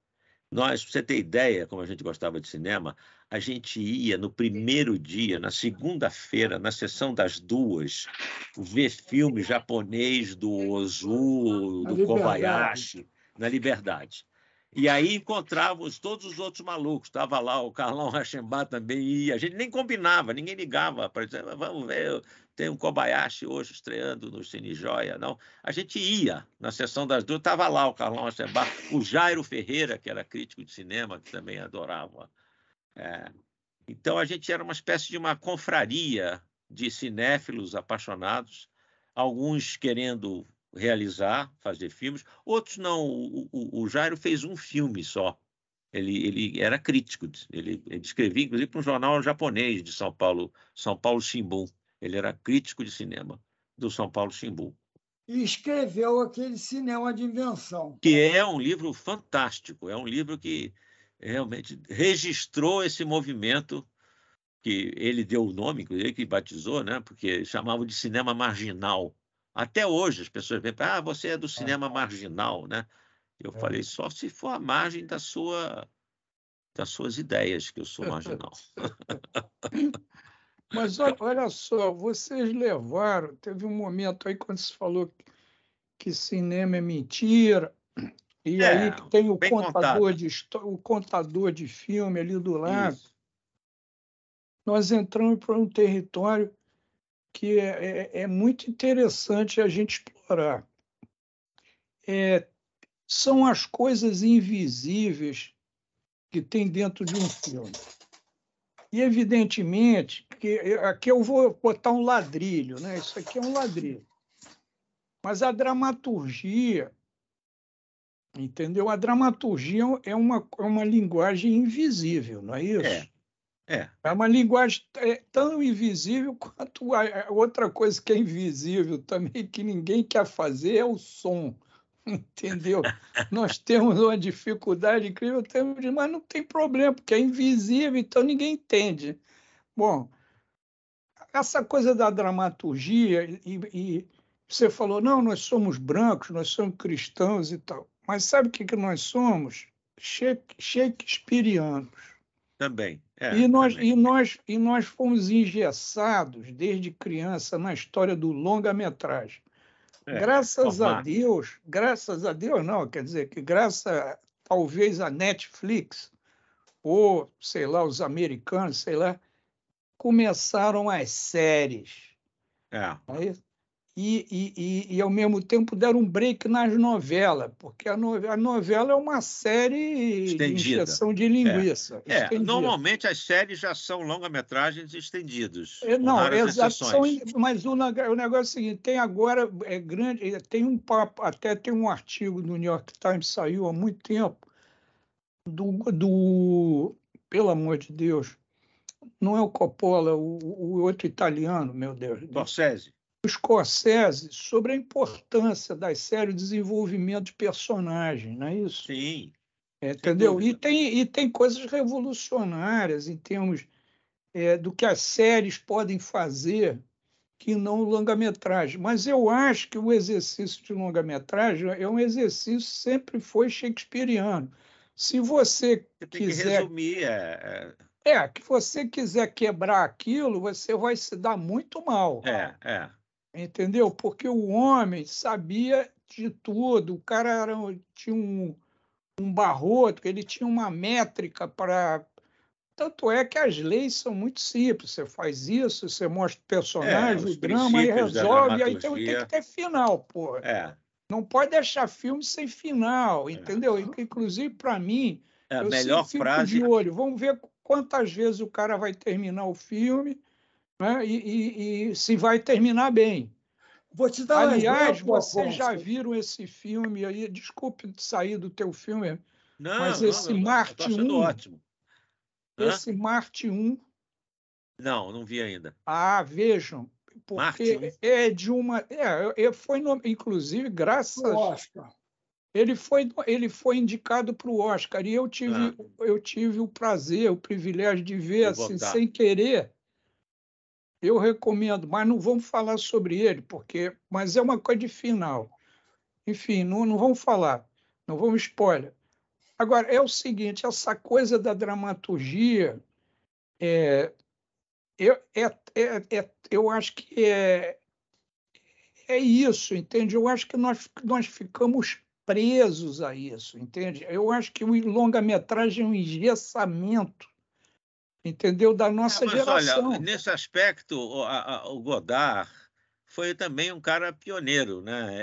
Nós, você ter ideia como a gente gostava de cinema, a gente ia no primeiro dia, na segunda-feira, na sessão das duas, ver filme japonês do Ozu, do Kobayashi, na Liberdade. E aí encontrávamos todos os outros malucos. Estava lá o Carlão Rachembar também ia. A gente nem combinava, ninguém ligava para dizer, vamos ver, tem um Kobayashi hoje estreando no Cine Joia. Não, a gente ia na sessão das duas. Estava lá o Carlão Rachembar, o Jairo Ferreira, que era crítico de cinema, que também adorava. É. Então a gente era uma espécie de uma confraria de cinéfilos apaixonados, alguns querendo realizar, fazer filmes. Outros não. O, o, o Jairo fez um filme só. Ele, ele era crítico. Ele, ele escrevia, inclusive, para um jornal japonês de São Paulo, São Paulo Shimbun. Ele era crítico de cinema do São Paulo Shimbun. E escreveu aquele Cinema de Invenção. Que é um livro fantástico. É um livro que realmente registrou esse movimento que ele deu o nome, inclusive, que batizou, né? porque chamava de cinema marginal até hoje as pessoas vêm para, ah, você é do é. cinema marginal, né? Eu é. falei, só se for a margem da sua, das suas ideias que eu sou marginal. [laughs] Mas olha só, vocês levaram, teve um momento aí quando se falou que, que cinema é mentira, e é, aí tem o contador, contado. de, o contador de filme ali do lado. Isso. Nós entramos para um território que é, é, é muito interessante a gente explorar. É, são as coisas invisíveis que tem dentro de um filme. E, evidentemente, que aqui eu vou botar um ladrilho, né? isso aqui é um ladrilho. Mas a dramaturgia, entendeu? A dramaturgia é uma, é uma linguagem invisível, não é isso? É. É. é uma linguagem é tão invisível quanto a outra coisa que é invisível também, que ninguém quer fazer, é o som. [laughs] Entendeu? Nós temos uma dificuldade incrível, temos, mas não tem problema, porque é invisível, então ninguém entende. Bom, essa coisa da dramaturgia, e, e você falou, não, nós somos brancos, nós somos cristãos e tal, mas sabe o que, que nós somos? Shakespeareanos. Também é, e, nós, e, nós, e nós fomos engessados desde criança na história do longa-metragem. É, graças formato. a Deus, graças a Deus não, quer dizer que graças talvez a Netflix ou, sei lá, os americanos, sei lá, começaram as séries. É. Aí, e, e, e, e, ao mesmo tempo deram um break nas novelas, porque a, a novela é uma série Estendida. de de linguiça. É. é. normalmente as séries já são longa-metragens estendidas. É, não, exato. São, mas o, o, negócio é o seguinte: tem agora, é grande, é, tem um papo, até tem um artigo do New York Times, saiu há muito tempo, do, do pelo amor de Deus, não é o Coppola, o, o outro italiano, meu Deus. Scorsese. Scorsese sobre a importância das séries de desenvolvimento de personagem, não é isso? Sim. É, entendeu? E tem, e tem coisas revolucionárias em termos é, do que as séries podem fazer que não o longa-metragem. Mas eu acho que o exercício de longa-metragem é um exercício sempre foi shakespeareano. Se você, quiser... que resumir. É, é... é, que você quiser quebrar aquilo, você vai se dar muito mal. É, é entendeu? Porque o homem sabia de tudo, o cara era, tinha um, um barroto, ele tinha uma métrica para. Tanto é que as leis são muito simples. Você faz isso, você mostra o é, personagem, é, o drama, e resolve, aí tem, tem, que ter final, pô É. Não pode deixar filme sem final, é. entendeu? É. Inclusive, para mim, é, eu melhor sempre de olho. Vamos ver quantas vezes o cara vai terminar o filme né? e, e, e se vai terminar bem. Vou te dar Aliás, vocês já viram esse filme aí? Desculpe sair do teu filme, não, mas esse não, Marte 1. Ótimo. Hã? Esse Marte 1. Não, não vi ainda. Ah, vejam. Porque Marte. é de uma. É, é, foi, no, inclusive, graças. Oscar. Ele foi, ele foi indicado para o Oscar e eu tive, ah. eu tive o prazer, o privilégio de ver, assim, sem querer eu recomendo, mas não vamos falar sobre ele, porque. Mas é uma coisa de final. Enfim, não, não vamos falar, não vamos spoiler. Agora, é o seguinte: essa coisa da dramaturgia, é, eu, é, é, é eu acho que é, é isso, entende? Eu acho que nós, nós ficamos presos a isso, entende? Eu acho que o longa-metragem é um engessamento entendeu? Da ah, nossa geração. Olha, nesse aspecto, o, a, o, Godard foi também um cara pioneiro, né?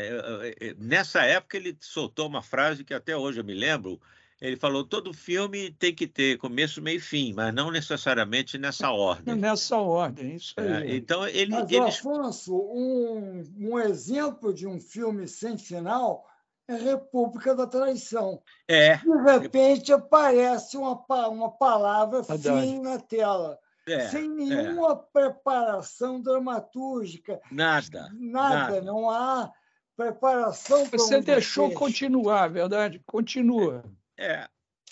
Nessa época ele soltou uma frase que até hoje eu me lembro. Ele falou: todo filme tem que ter começo, meio e fim, mas não necessariamente nessa [laughs] ordem. Nessa ordem, isso é, aí. É, então ele, mas, ele... Afonso, um, um exemplo de um filme sem final é república da Traição. É. De repente aparece uma, uma palavra Adoro. Tá fim na tela. É, sem é. nenhuma é. preparação dramatúrgica. Nada, nada. Nada, não há preparação para Você um deixou texto. continuar, é verdade? Continua. É,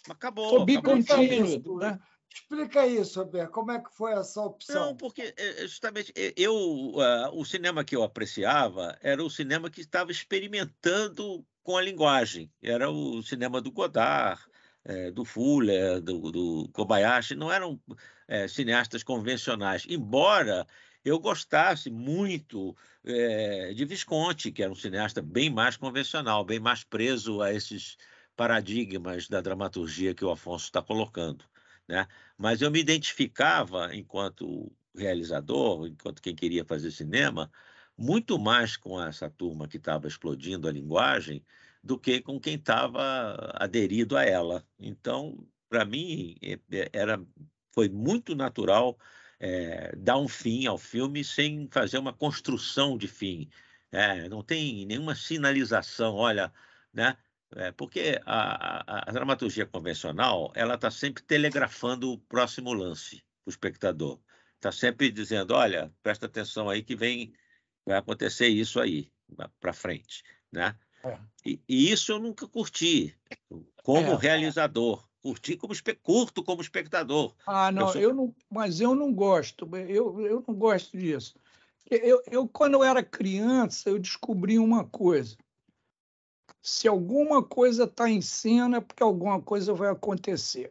acabou. Foi bicontínuo, né? Explica isso, Roberto, como é que foi essa opção? Não, porque justamente eu, uh, o cinema que eu apreciava era o cinema que estava experimentando com a linguagem. Era o cinema do Godard, é, do Fuller, do, do, Kobayashi, não eram é, cineastas convencionais, embora eu gostasse muito é, de Visconti, que era um cineasta bem mais convencional, bem mais preso a esses paradigmas da dramaturgia que o Afonso está colocando. Né? Mas eu me identificava, enquanto realizador, enquanto quem queria fazer cinema, muito mais com essa turma que estava explodindo a linguagem do que com quem estava aderido a ela. Então, para mim, é, é, era, foi muito natural é, dar um fim ao filme sem fazer uma construção de fim. É, não tem nenhuma sinalização, olha, né? É, porque a, a, a, dramaturgia convencional ela está sempre telegrafando o próximo lance para o espectador. Está sempre dizendo, olha, presta atenção aí que vem vai acontecer isso aí para frente, né? É. E, e, isso eu nunca curti como é. realizador, curti como curto como espectador. Ah, não, eu, sou... eu, não, mas eu não gosto, eu, eu não gosto disso. Eu, eu quando eu era criança eu descobri uma coisa. Se alguma coisa está em cena, é porque alguma coisa vai acontecer.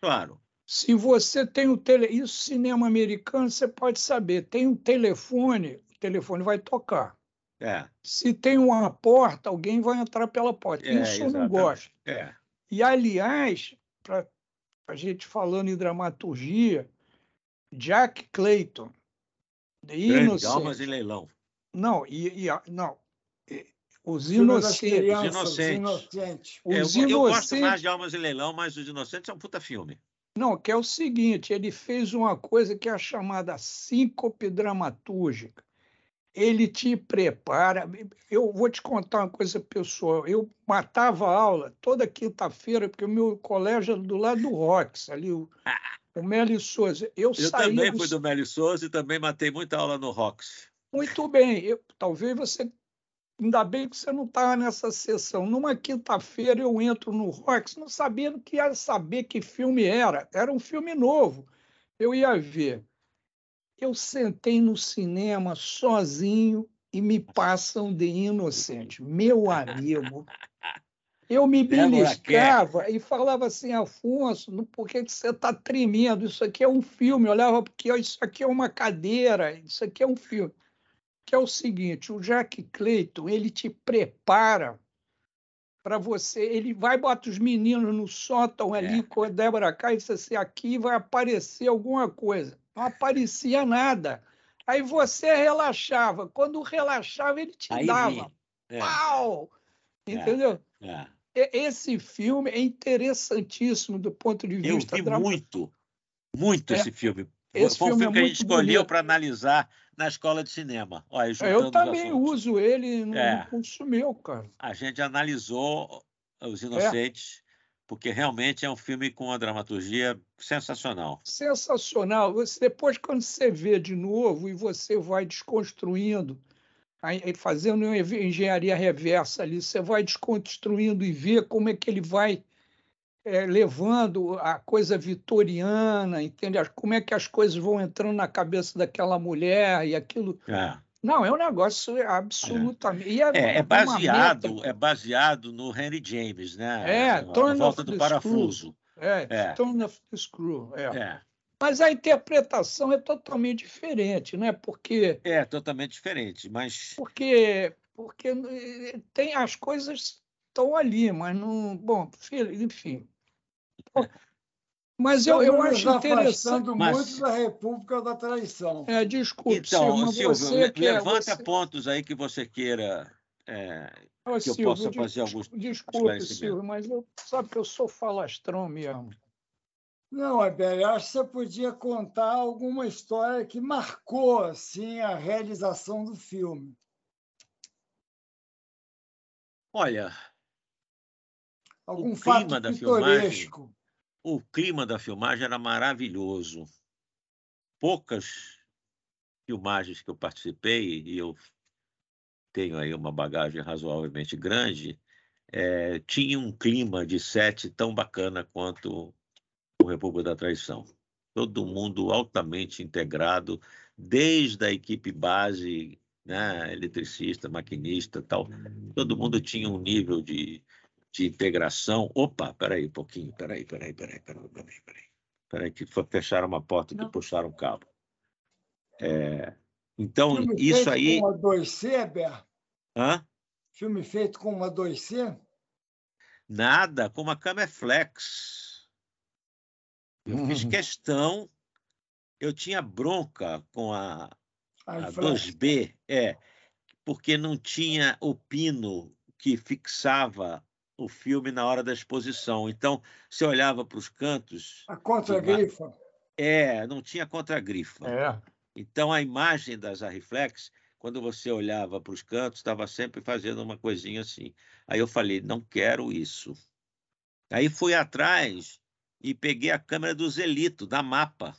Claro. Se você tem o tele, isso cinema americano você pode saber. Tem um telefone telefone vai tocar. É. Se tem uma porta, alguém vai entrar pela porta. É, Isso eu não gosto. É. E, aliás, para a gente falando em dramaturgia, Jack Clayton, The Inocentes... Almas leilão. Não, e, e não. os inocentes. Crianças, os inocentes. Os inocentes. Eu, eu gosto mais de Almas em Leilão, mas Os Inocentes é um puta filme. Não, que é o seguinte, ele fez uma coisa que é a chamada síncope dramatúrgica ele te prepara. Eu vou te contar uma coisa pessoal. Eu matava aula toda quinta-feira, porque o meu colégio era do lado do Rox, ali o, o Meli Souza. Eu, eu também fui do Meli Souza e também matei muita aula no Rox. Muito bem. Eu, talvez você Ainda bem que você não estava tá nessa sessão. Numa quinta-feira eu entro no Rox, não sabendo que ia saber que filme era. Era um filme novo. Eu ia ver eu sentei no cinema sozinho e me passam de inocente. Meu amigo, eu me beliscava e falava assim, Afonso, por que você está tremendo? Isso aqui é um filme. Eu olhava porque isso aqui é uma cadeira, isso aqui é um filme. Que é o seguinte, o Jack Clayton, ele te prepara para você, ele vai bota os meninos no sótão ali é. com a Débora Kai e diz assim, aqui vai aparecer alguma coisa não aparecia nada. Aí você relaxava. Quando relaxava, ele te Aí dava. É. Pau! É. Entendeu? É. É. Esse filme é interessantíssimo do ponto de vista... Eu vi muito, muito é. esse filme. Esse Foi filme filme é que a gente escolheu para analisar na escola de cinema. olha eu também uso ele, não, não meu, cara. A gente analisou Os Inocentes porque realmente é um filme com uma dramaturgia sensacional. Sensacional. Você, depois, quando você vê de novo e você vai desconstruindo, fazendo uma engenharia reversa ali, você vai desconstruindo e vê como é que ele vai é, levando a coisa vitoriana, entende? Como é que as coisas vão entrando na cabeça daquela mulher e aquilo. É. Não, é um negócio absolutamente. É, é, é baseado, meta... é baseado no Henry James, né? É, Turn volta do parafuso. É, é, Turn Screw. É. é. Mas a interpretação é totalmente diferente, né? Porque é totalmente diferente, mas porque porque eh, tem as coisas estão ali, mas não, bom, enfim. [laughs] Mas eu, eu acho interessante. Mas... muito da República da Traição. É, desculpe, então, Silvio, Silvio levanta você... pontos aí que você queira é, Ô, que Silvio, eu possa fazer alguns. Desculpe, Silvio, mas eu, sabe que eu sou falastrão mesmo. Não, Abel, acho que você podia contar alguma história que marcou assim a realização do filme. Olha, algum o fato clima da filmagem o clima da filmagem era maravilhoso. Poucas filmagens que eu participei, e eu tenho aí uma bagagem razoavelmente grande, é, tinha um clima de sete tão bacana quanto o República da Traição. Todo mundo altamente integrado, desde a equipe base, né, eletricista, maquinista tal, todo mundo tinha um nível de, de integração. Opa, peraí um pouquinho, peraí, peraí, peraí, peraí, peraí, peraí. Peraí, que fecharam uma porta e puxaram um cabo. É, então, Filme isso aí. Filme feito Com uma 2C, Ber? Hã? Filme feito com uma 2C? Nada, com uma flex. Eu uhum. fiz questão, eu tinha bronca com a, a 2B, é, porque não tinha o pino que fixava o filme na hora da exposição. Então, você olhava para os cantos. A contragrifa. É, não tinha contragrifa. É. Então, a imagem das Arriflex, quando você olhava para os cantos, estava sempre fazendo uma coisinha assim. Aí eu falei, não quero isso. Aí fui atrás e peguei a câmera do Zelito, da Mapa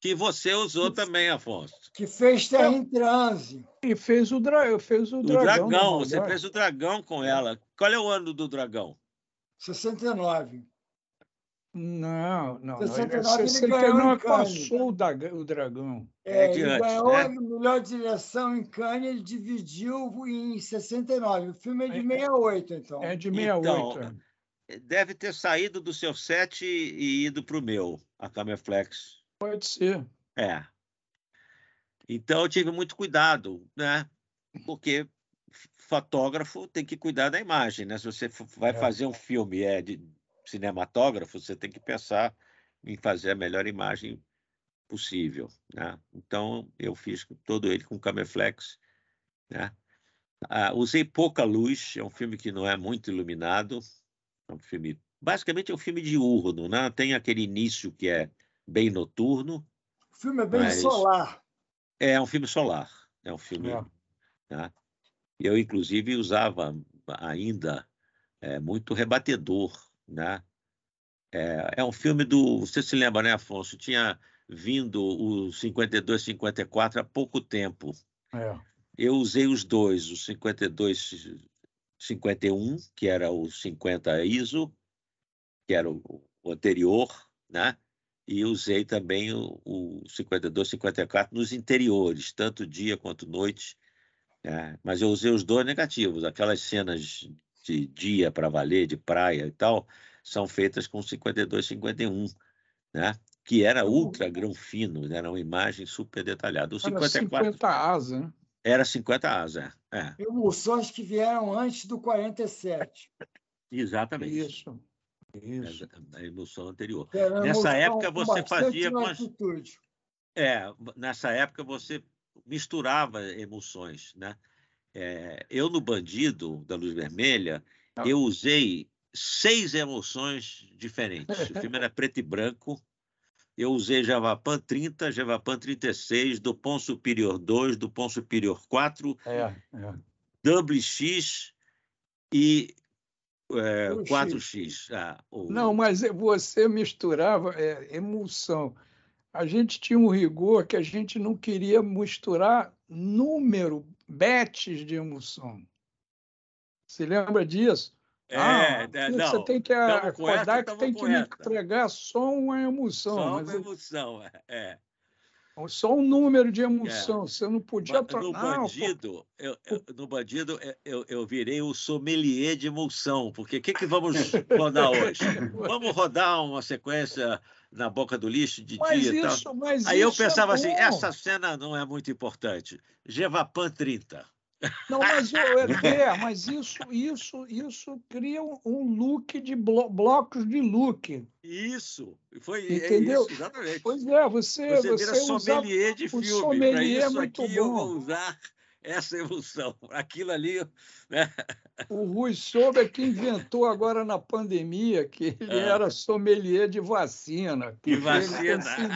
que você usou que, também, Afonso. Que fez Terra em Transe. E fez o, dra fez o, o Dragão. dragão né, você fez o Dragão com ela. Qual é o ano do Dragão? 69. Não, não. 69, ele, é passou o, Dragão. É, é ele antes, ganhou né? a melhor direção em Cannes, ele dividiu em 69. O filme é de 68, é, é. então. É de 68. Então, deve ter saído do seu set e ido para o meu, a Cameflex. Pode ser. É. Então eu tive muito cuidado, né? Porque fotógrafo tem que cuidar da imagem, né? Se você vai é. fazer um filme é de cinematógrafo, você tem que pensar em fazer a melhor imagem possível, né? Então eu fiz todo ele com Cameflex, né? Ah, usei pouca luz, é um filme que não é muito iluminado, é um filme basicamente é um filme diurno, né? Tem aquele início que é bem noturno. O filme é bem mas... solar. É, é um filme solar. É um filme. É. Né? Eu, inclusive, usava ainda é, muito rebatedor. Né? É, é, um filme do. Você se lembra, né, Afonso? Tinha vindo o 52, 54 há pouco tempo. É. Eu usei os dois, o 52, 51, que era o 50 ISO, que era o, o anterior, né? e usei também o, o 52, 54 nos interiores, tanto dia quanto noite. Né? Mas eu usei os dois negativos. Aquelas cenas de dia para valer, de praia e tal, são feitas com 52, 51, né? que era uhum. ultra grão fino, né? era uma imagem super detalhada. O 54, era 50 asa. Né? Era 50 asas, é. Emulsões que vieram antes do 47. Exatamente. Isso. Isso. Na é, emulsão anterior. Era é, nessa época você fazia. Com as... É, nessa época você misturava emoções, né? É, eu no Bandido da Luz Vermelha ah. eu usei seis emoções diferentes. O filme era preto e branco. Eu usei Javapan 30, Javapan 36, Dupont Superior 2, Dupont Superior 4, é, é. Double X e 4x. É, ah, Não, mas é, você misturava é, emulsão. A gente tinha um rigor que a gente não queria misturar número, bets de emulsão. Se lembra disso? É, ah, é, não, você tem que acordar que tem que entregar só uma emulsão. Só uma emulsão, é. é. Só o um número de emoção, é. você não podia trocar. No bandido, eu, eu, no bandido eu, eu virei o sommelier de emulsão, porque o que, que vamos [laughs] rodar hoje? vamos rodar uma sequência na boca do lixo de mas dia isso, e tal. Aí eu é pensava é assim, essa cena não é muito importante. Gevapan 30. Não, mas, é, é, mas isso, isso, isso cria um look de blo blocos de look. Isso, foi é Entendeu? É isso, exatamente. Pois é, você. Você, você vira sommelier de filme. Sommelier pra isso é muito aqui bom. eu vou usar essa evolução. [laughs] Aquilo ali. Né? O Rui Sober é que inventou agora na pandemia que ele ah. era sommelier de vacina. De é vacina. Conseguiu...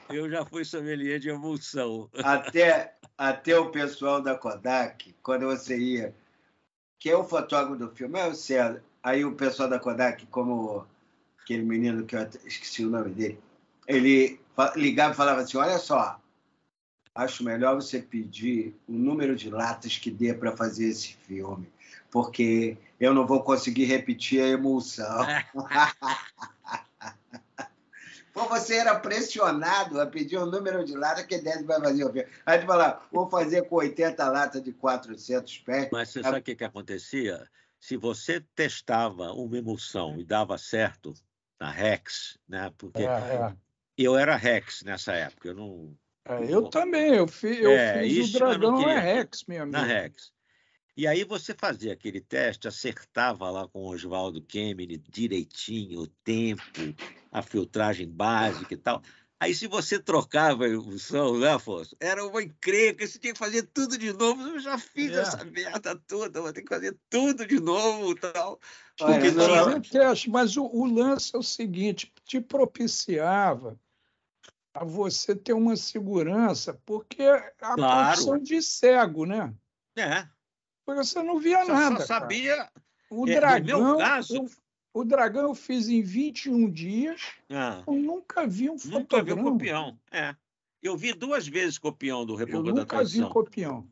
[laughs] Eu já fui sommelier de evolução. Até, até o pessoal da Kodak, quando você ia. que é o fotógrafo do filme? É o Célio. Aí o pessoal da Kodak, como aquele menino que eu esqueci o nome dele, ele ligava e falava assim: olha só acho melhor você pedir o número de latas que dê para fazer esse filme, porque eu não vou conseguir repetir a emulsão. [laughs] Pô, você era pressionado a pedir um número de latas que deve vai fazer o filme. Aí gente fala, vou fazer com 80 latas de 400 pés. Mas você sabe o que, que acontecia? Se você testava uma emulsão e dava certo na Rex, né? porque é, é. eu era Rex nessa época, eu não é, eu também, eu, eu é, fiz o dragão na Rex, meu amigo. Na Rex. E aí você fazia aquele teste, acertava lá com o Oswaldo Kemeny direitinho o tempo, a filtragem básica e tal. Aí se você trocava a função, né, Afonso? Era uma encrenca, você tinha que fazer tudo de novo. Eu já fiz é. essa merda toda, vou ter que fazer tudo de novo e tal. Porque é, não... mas o, o lance é o seguinte, te propiciava a você ter uma segurança, porque é a claro. condição de cego, né? É. Porque você não via só, nada. Só sabia. O é, dragão. No meu caso... o dragão eu fiz em 21 dias. Ah. Eu nunca vi um fotograma. Nunca vi um copião. É. Eu vi duas vezes copião do República da Tradição. Nunca vi copião.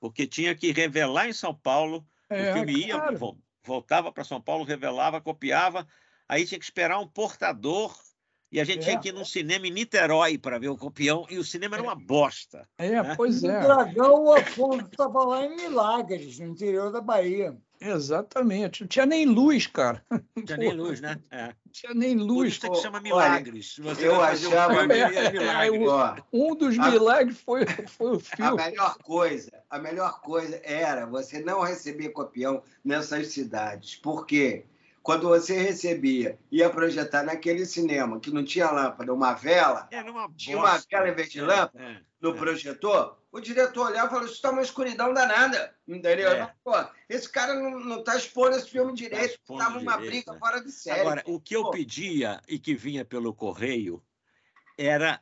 Porque tinha que revelar em São Paulo. É, o filme claro. ia, voltava para São Paulo, revelava, copiava. Aí tinha que esperar um portador e a gente é. tinha que ir num é. cinema em Niterói para ver o Copião, e o cinema era uma bosta. É, né? pois é. O Dragão, o Afonso estava lá em Milagres, no interior da Bahia. Exatamente. Não tinha nem luz, cara. [laughs] Não tinha nem luz, né? É. Não tinha nem luz. Por isso é que chama milagres. Olha, Você eu achava... Um, milagres. É, um dos milagres foi, foi o filme. A melhor coisa, a melhor coisa era você não receber copião nessas cidades. Por quê? quando você recebia, ia projetar naquele cinema que não tinha lâmpada, uma vela, uma tinha uma vela em vez de lâmpada é, é, no é. projetor, o diretor olhava e falou: Isso está uma escuridão danada, entendeu? É. pô, esse cara não está expondo esse filme tá direito, estava uma direito, briga né? fora de série. Agora, o que eu pedia e que vinha pelo correio era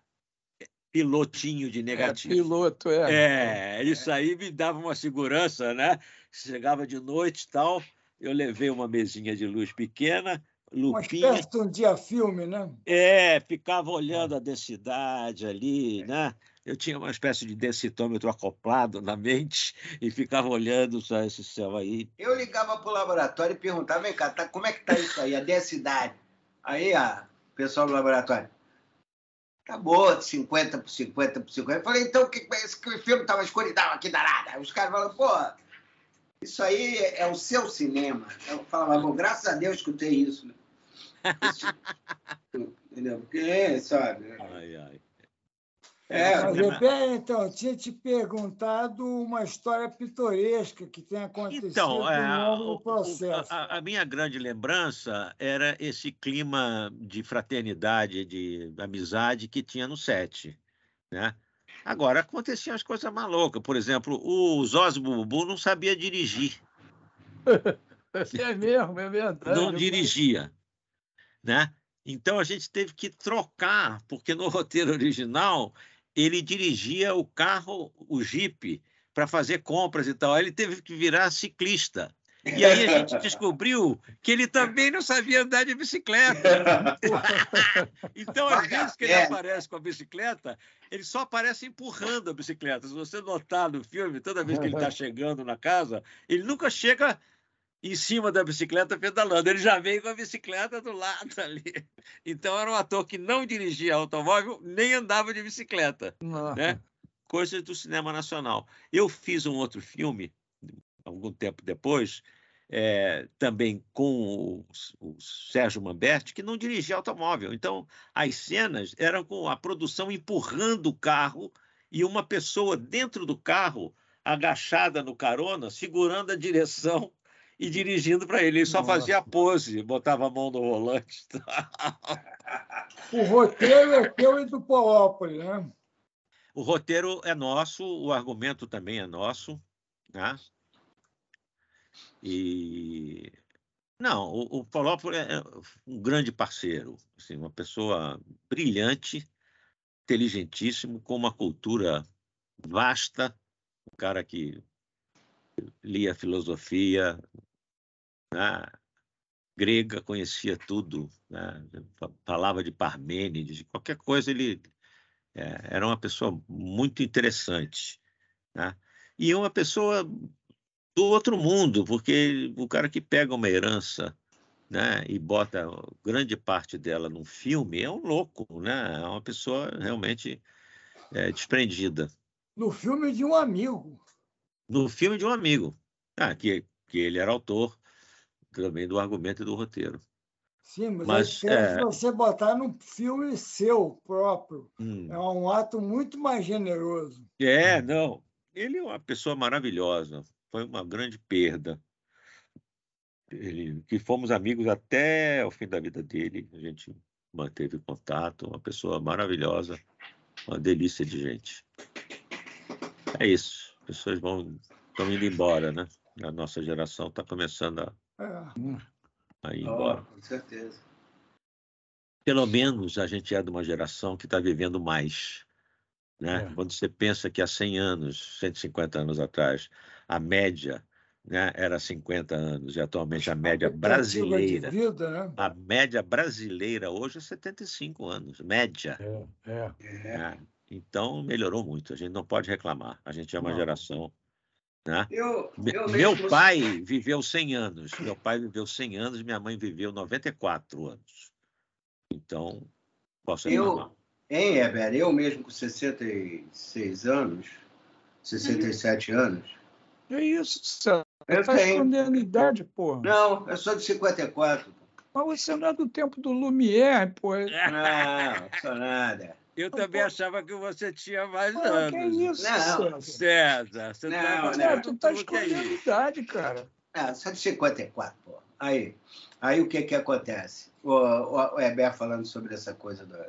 pilotinho de negativo. É, piloto, é. É, isso aí me dava uma segurança, né? Chegava de noite e tal eu levei uma mesinha de luz pequena, Lupinha. Uma espécie um dia filme, né? É, ficava olhando a densidade ali, é. né? Eu tinha uma espécie de densitômetro acoplado na mente [laughs] e ficava olhando só esse céu aí. Eu ligava para o laboratório e perguntava, vem cá, tá, como é que tá isso aí, a densidade? Aí, a pessoal do laboratório, tá boa, 50 por 50 por 50. Eu falei, então, o que, esse filme tá escuridão aqui danada. Os caras falaram, pô isso aí é o seu cinema. Eu falava, bom, graças a Deus escutei isso. Né? Tipo entendeu? Porque, é, sabe? Né? Ai, ai. É, é, então, tinha te perguntado uma história pitoresca que tem acontecido então, é, no processo. A, a, minha grande lembrança era esse clima de fraternidade, de amizade que tinha no set, né? Agora, aconteciam as coisas malucas. Por exemplo, o Zózio Bubu não sabia dirigir. [laughs] É mesmo, é verdade. Não dirigia. Né? Então, a gente teve que trocar, porque no [laughs] roteiro original, ele dirigia o carro, o Jeep, para fazer compras e tal. Aí ele teve que virar ciclista. E aí a gente descobriu que ele também não sabia andar de bicicleta. [laughs] então, às vezes que ele aparece com a bicicleta, ele só aparece empurrando a bicicleta. Se você notar no filme, toda vez que ele está chegando na casa, ele nunca chega em cima da bicicleta pedalando. Ele já veio com a bicicleta do lado [laughs] ali. Então era um ator que não dirigia automóvel nem andava de bicicleta. Né? Coisas do cinema nacional. Eu fiz um outro filme, algum tempo depois, é, também com o, o Sérgio Mamberti, que não dirigia automóvel. Então, as cenas eram com a produção empurrando o carro e uma pessoa dentro do carro, agachada no carona, segurando a direção e dirigindo para ele. Ele só Nossa. fazia pose, botava a mão no volante. [laughs] o roteiro é teu e do Polópolis, né? O roteiro é nosso, o argumento também é nosso. Né? E não, o, o é, é um grande parceiro, assim, uma pessoa brilhante, inteligentíssimo, com uma cultura vasta, um cara que lia filosofia né, grega, conhecia tudo, né, falava de Parmênides, de qualquer coisa, ele é, era uma pessoa muito interessante. Né, e é uma pessoa do outro mundo, porque o cara que pega uma herança né, e bota grande parte dela num filme é um louco, né? É uma pessoa realmente é, desprendida. No filme de um amigo. No filme de um amigo. Ah, que, que ele era autor também do argumento e do roteiro. Sim, mas, mas é... você botar num filme seu próprio. Hum. É um ato muito mais generoso. É, não. Ele é uma pessoa maravilhosa, foi uma grande perda. Ele, que fomos amigos até o fim da vida dele, a gente manteve contato, uma pessoa maravilhosa, uma delícia de gente. É isso, as pessoas vão estão indo embora, né? A nossa geração está começando a, é. a ir ah, embora. Oh, com certeza. Pelo menos a gente é de uma geração que está vivendo mais. Né? É. Quando você pensa que há 100 anos, 150 anos atrás, a média né, era 50 anos e atualmente a média brasileira. Né? A média brasileira hoje é 75 anos, média. É, é. é. Né, então melhorou muito, a gente não pode reclamar. A gente é uma não. geração. Né? Eu, eu meu mesmo... pai viveu 100 anos, meu pai viveu 100 anos, minha mãe viveu 94 anos. Então, posso reclamar. Eu, hein, Heber, eu mesmo com 66 anos, 67 anos, que é isso, César? Eu tá tenho. escondendo idade, porra. Não, eu é sou de 54. Mas você não é do tempo do Lumière, pô. É- [laughs] não, não sou nada. Eu também achava que você tinha mais Pô, anos. Que isso, não. César? Você não, tá, não, não. tu tá escondendo idade, cara. Não, ah, só de 54, pô. Aí, aí o que que acontece? O, o, o Heber falando sobre essa coisa da,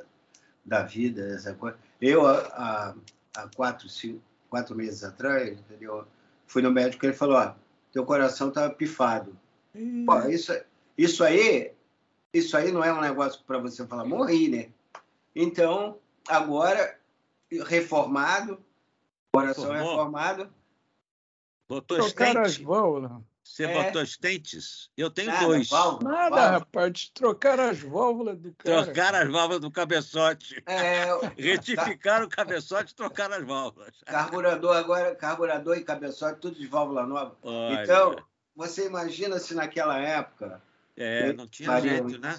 da vida, essa coisa. Eu, há, há quatro, cinco, quatro meses atrás, entendeu? Fui no médico e ele falou: ó, teu coração tá pifado. Hum. Pô, isso, isso aí, isso aí não é um negócio para você falar morri, né? Então, agora reformado, coração Formou. reformado. Botou Os caras vão, você é... botou os dentes? Eu tenho Nada, dois. Válvula, Nada, válvula. rapaz. Trocaram as válvulas do cara. Trocar as válvulas do cabeçote. É... Retificaram [laughs] tá... o cabeçote e trocaram as válvulas. Carburador agora, carburador e cabeçote, tudo de válvula nova. Olha. Então, você imagina se naquela época... É, não tinha jeito, né?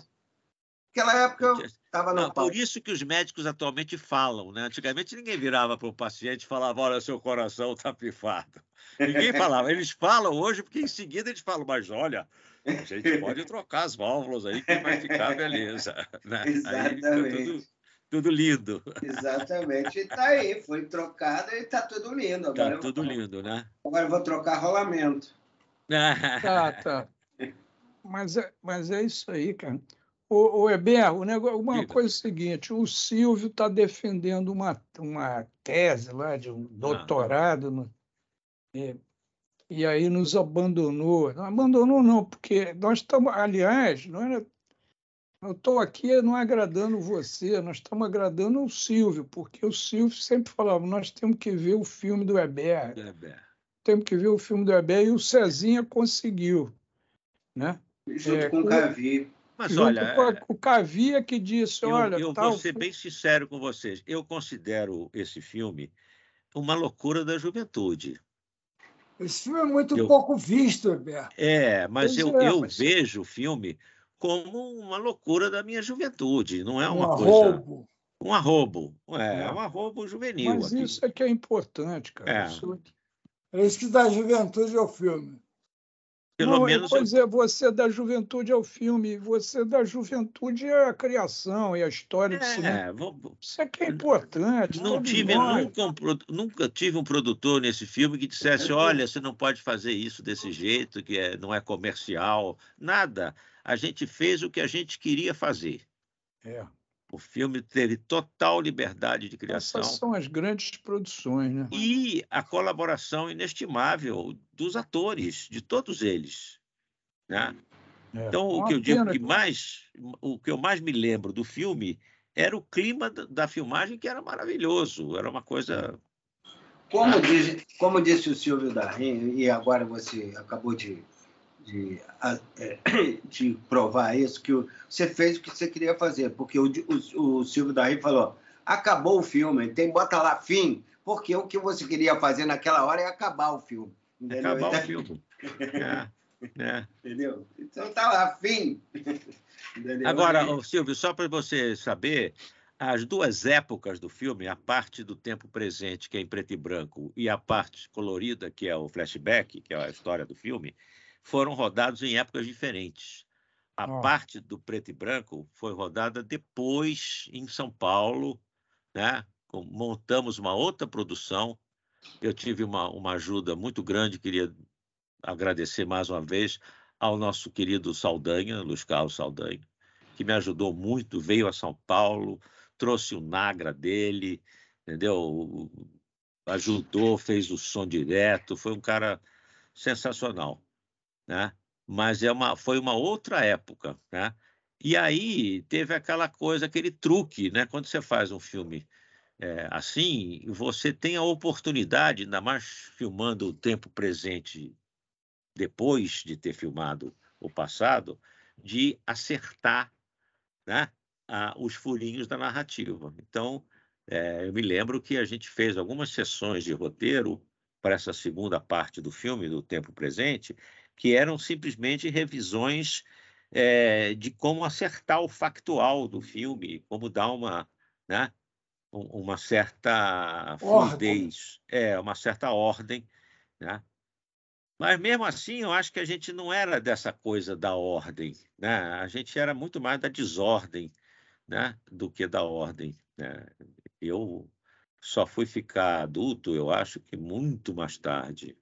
Naquela época eu estava na Por isso que os médicos atualmente falam, né? Antigamente ninguém virava para o paciente e falava: olha, seu coração está pifado. Ninguém falava. Eles falam hoje porque em seguida eles falam, mas olha, a gente pode trocar as válvulas aí que vai ficar beleza. Né? Exatamente. Aí, tudo, lindo. Exatamente. E tá aí, foi trocado e tá tudo lindo. Tá agora tá tudo vou... lindo, né? Agora eu vou trocar rolamento. [laughs] tá, tá. Mas é, mas é isso aí, cara. O, Eber, o negócio, uma coisa é a seguinte: o Silvio está defendendo uma, uma tese lá de um ah. doutorado ah. no, e, é. e aí nos abandonou. Não abandonou, não, porque nós estamos, aliás, não era, eu estou aqui não agradando você, nós estamos agradando o Silvio, porque o Silvio sempre falava: nós temos que ver o filme do Heber. Temos que ver o filme do Heber, e o Cezinha conseguiu. Né? Junto é, com o Cavi. Mas junto olha, com a, é, o Cavi é que disse: eu, olha. Eu vou ser bem sincero com vocês, eu considero esse filme uma loucura da juventude. Esse filme é muito eu, pouco visto, Alberto. É, mas eu, é, eu, vejo o filme como uma loucura da minha juventude, não é uma um coisa. Arrobo. Um arrobo. É, é um arrobo juvenil. Mas aqui. isso é que é importante, cara. É. Isso, é, é isso que dá juventude ao filme pelo menos. Pois eu... é, você da juventude é o filme, você da juventude é a criação e a história é, do cinema. É, vou... Isso é que é importante. Não tive, nunca, um, nunca, tive um produtor nesse filme que dissesse: olha, você não pode fazer isso desse jeito, que é, não é comercial. Nada. A gente fez o que a gente queria fazer. É. O filme teve total liberdade de criação. Essas são as grandes produções, né? E a colaboração inestimável dos atores, de todos eles. Né? É, então, o que eu digo que mais, o que eu mais me lembro do filme era o clima da filmagem que era maravilhoso, era uma coisa. Como, diz, como disse o Silvio Darim, e agora você acabou de de, é, [clears throat] de provar isso, que você fez o que você queria fazer, porque o, o, o Silvio Daí falou, acabou o filme, tem bota lá fim, porque o que você queria fazer naquela hora é acabar o filme. Entendeu? Acabar então, o filme. [laughs] é, é. Entendeu? Então tá lá, fim. [laughs] Entendeu? Agora, Silvio, só para você saber, as duas épocas do filme, a parte do tempo presente, que é em preto e branco, e a parte colorida, que é o flashback, que é a história do filme, foram rodados em épocas diferentes. A oh. parte do preto e branco foi rodada depois em São Paulo, né? montamos uma outra produção. Eu tive uma, uma ajuda muito grande, queria agradecer mais uma vez ao nosso querido Saldanha, Luiz Carlos Saldanha, que me ajudou muito, veio a São Paulo, trouxe o Nagra dele, entendeu? Ajudou, fez o som direto, foi um cara sensacional né? mas é uma, foi uma outra época. Né? E aí teve aquela coisa, aquele truque, né? quando você faz um filme é, assim, você tem a oportunidade, ainda mais filmando o tempo presente depois de ter filmado o passado, de acertar né, os furinhos da narrativa. Então, é, eu me lembro que a gente fez algumas sessões de roteiro para essa segunda parte do filme, do tempo presente, que eram simplesmente revisões é, de como acertar o factual do filme, como dar uma, né, uma certa fluidez, é, uma certa ordem. Né? Mas mesmo assim, eu acho que a gente não era dessa coisa da ordem, né? a gente era muito mais da desordem né, do que da ordem. Né? Eu só fui ficar adulto, eu acho que muito mais tarde.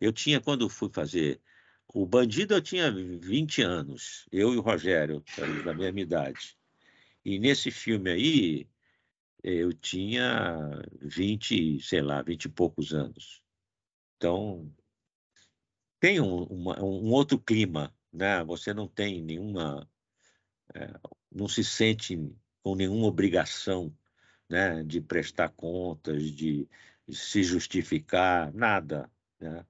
Eu tinha, quando fui fazer o Bandido, eu tinha 20 anos, eu e o Rogério, da mesma idade. E nesse filme aí, eu tinha 20, sei lá, 20 e poucos anos. Então, tem um, uma, um outro clima, né? Você não tem nenhuma. É, não se sente com nenhuma obrigação né? de prestar contas, de, de se justificar, nada. Né?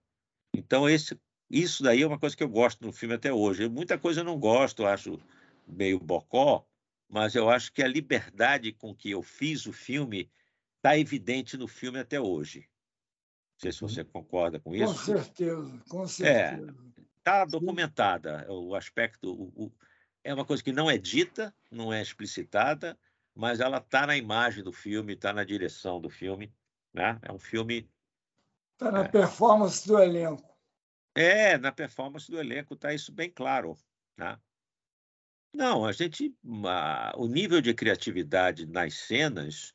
Então, esse, isso daí é uma coisa que eu gosto no filme até hoje. muita coisa eu não gosto, eu acho meio bocó, mas eu acho que a liberdade com que eu fiz o filme está evidente no filme até hoje. Não sei se você concorda com isso. Com certeza, com é, certeza. Está é, documentada o aspecto. O, o, é uma coisa que não é dita, não é explicitada, mas ela está na imagem do filme, está na direção do filme. Né? É um filme Está na é. performance do elenco. É, na performance do elenco está isso bem claro. Tá? Não, a gente. A, o nível de criatividade nas cenas,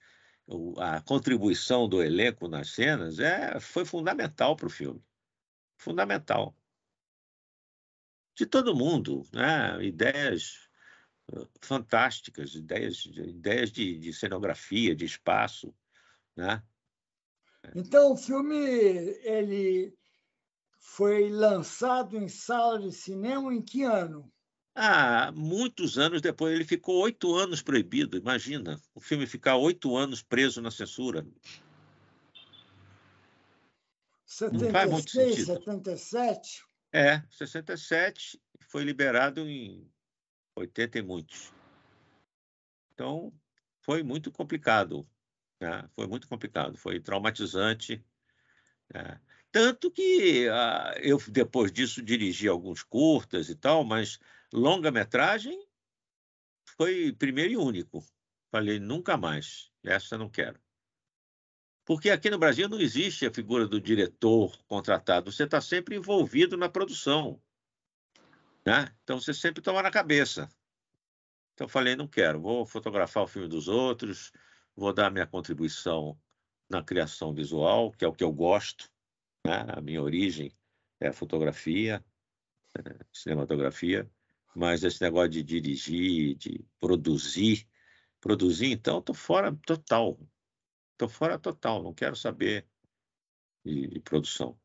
a contribuição do elenco nas cenas, é, foi fundamental para o filme. Fundamental. De todo mundo, né? ideias eh, fantásticas, ideias, ideias de, de cenografia, de espaço, né? Então, o filme ele foi lançado em sala de cinema em que ano? Ah, muitos anos depois. Ele ficou oito anos proibido, imagina. O filme ficar oito anos preso na censura. 76, Não faz muito sentido. 77? É, 67 foi liberado em 80 e muitos. Então, foi muito complicado. Né? Foi muito complicado, foi traumatizante. Né? Tanto que uh, eu, depois disso, dirigi alguns curtas e tal, mas longa-metragem foi primeiro e único. Falei, nunca mais, essa não quero. Porque aqui no Brasil não existe a figura do diretor contratado, você está sempre envolvido na produção. Né? Então você sempre toma na cabeça. Então falei, não quero, vou fotografar o filme dos outros, vou dar minha contribuição na criação visual, que é o que eu gosto, né? a minha origem é a fotografia, é cinematografia, mas esse negócio de dirigir, de produzir, produzir, então estou fora total, estou fora total, não quero saber de, de produção.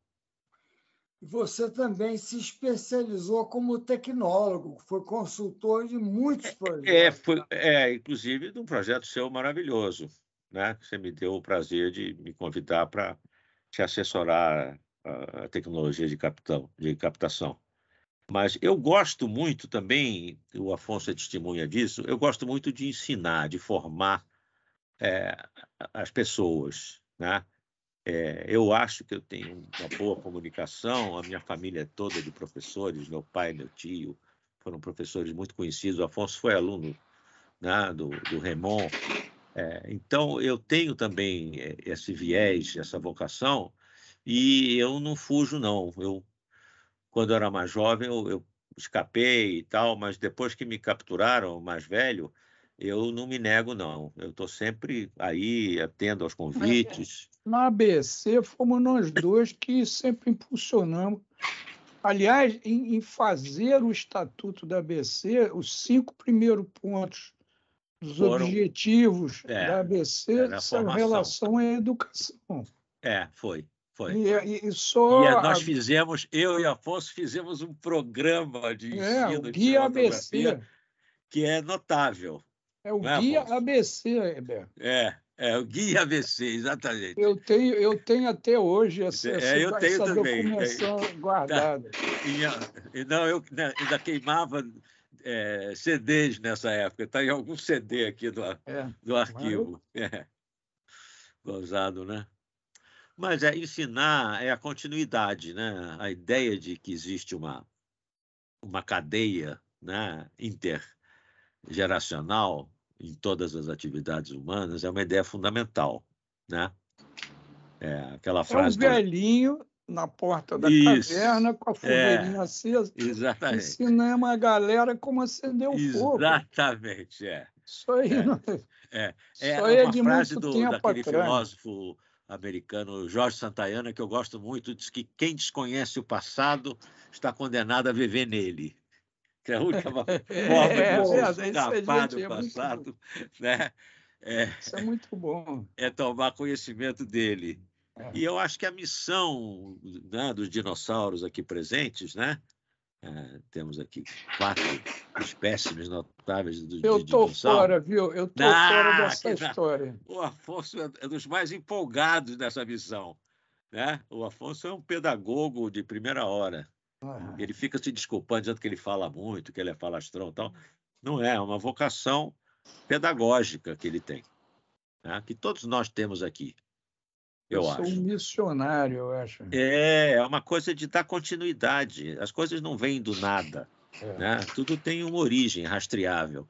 Você também se especializou como tecnólogo, foi consultor de muitos é, é, projetos. É, foi, é inclusive de um projeto seu maravilhoso, né? Você me deu o prazer de me convidar para te assessorar a, tecnologia de, de captação. Mas eu gosto muito também, o Afonso é testemunha disso, eu gosto muito de ensinar, de formar é, as pessoas, né? É, eu acho que eu tenho uma boa comunicação, a minha família é toda de professores, meu pai, meu tio, foram professores muito conhecidos, o Afonso foi aluno né, do, do Remon, é, então eu tenho também é, esse viés, essa vocação, e eu não fujo, não. Eu, quando eu era mais jovem, eu, eu escapei e tal, mas depois que me capturaram, mais velho, eu não me nego, não. Eu estou sempre aí, atendo aos é, convites. Na ABC, fomos nós dois que sempre impulsionamos. Aliás, em, em fazer o estatuto da ABC, os cinco primeiros pontos dos Foram... objetivos é, da ABC é, são relação à educação. É, foi. Foi. E, e, só... e é, nós fizemos, eu e Afonso fizemos um programa de ensino é, de ABC. que é notável. É o é, Guia ABC, Heber. É, é o Guia ABC, exatamente. Eu tenho, eu tenho até hoje essa, é, eu tenho essa também. documentação é, tá. guardada. Tá. E, não, eu né, ainda queimava é, CDs nessa época. Está em algum CD aqui do, é, do arquivo. É. Gozado, né? Mas é, ensinar é a continuidade, né? A ideia de que existe uma, uma cadeia né? intergeracional em todas as atividades humanas é uma ideia fundamental, né? É, aquela frase. É um velhinho do... na porta da Isso. caverna com a é. fogueirinha é, acesa. Exatamente. Ensinando a galera como acender o exatamente, fogo. Exatamente, é. Isso aí é, não... é, é, Isso é aí é de frase muito do, tempo daquele atrás. filósofo americano Jorge Santayana que eu gosto muito diz que quem desconhece o passado está condenado a viver nele que então, [laughs] é a única forma é, de é, escapar do passado, né? É, Isso é muito bom. É tomar conhecimento dele. É. E eu acho que a missão né, dos dinossauros aqui presentes, né? É, temos aqui quatro espécimes notáveis dos eu dinossauro. Eu estou fora, viu? Eu estou ah, fora dessa história. O Afonso é, é dos mais empolgados dessa missão. Né? O Afonso é um pedagogo de primeira hora. Uhum. Ele fica se desculpando, dizendo que ele fala muito, que ele é falastrão e tal. Uhum. Não é, é uma vocação pedagógica que ele tem, né? que todos nós temos aqui, eu, eu é acho. um missionário, eu acho. É, é uma coisa de dar continuidade. As coisas não vêm do nada. É. Né? Tudo tem uma origem rastreável.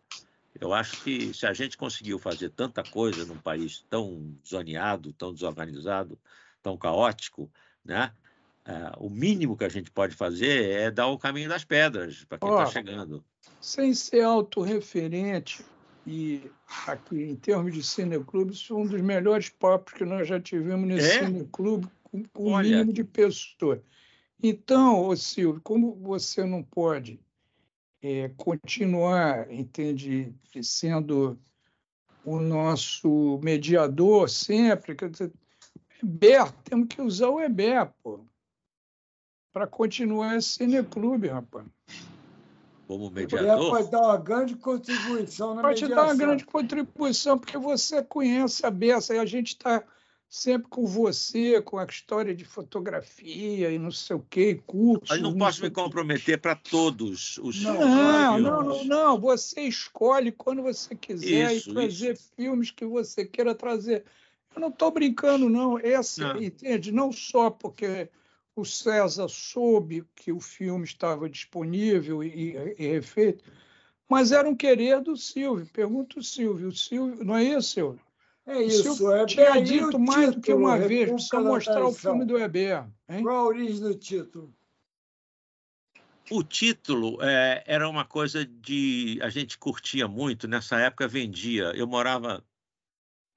Eu acho que se a gente conseguiu fazer tanta coisa num país tão zoneado, tão desorganizado, tão caótico, né? Uh, o mínimo que a gente pode fazer é dar o caminho das pedras para quem está chegando. Sem ser autorreferente, e aqui em termos de cineclube, isso é um dos melhores papos que nós já tivemos nesse é? cineclube, com o Olha. mínimo de pessoas. Então, ô Silvio, como você não pode é, continuar, entende, sendo o nosso mediador sempre, quer dizer, temos que usar o EBER, pô para continuar esse cineclube, rapaz. Como mediador? Vai dar uma grande contribuição na vai mediação. te dar uma grande contribuição, porque você conhece a beça e a gente está sempre com você, com a história de fotografia e não sei o quê, curso. Mas não, posso me comprometer para todos os não, filmes. Não, não, não. Você escolhe quando você quiser isso, e trazer isso. filmes que você queira trazer. Eu não estou brincando, não. Essa, não. entende? Não só porque o César soube que o filme estava disponível e, e refeito, mas era um querer do Silvio. Pergunta o Silvio. Silvio não é isso, Silvio? É isso. O Silvio é tinha dito mais do que uma é vez, precisa mostrar o filme do Heber. Hein? Qual a origem do título? O título é, era uma coisa de. A gente curtia muito, nessa época vendia. Eu morava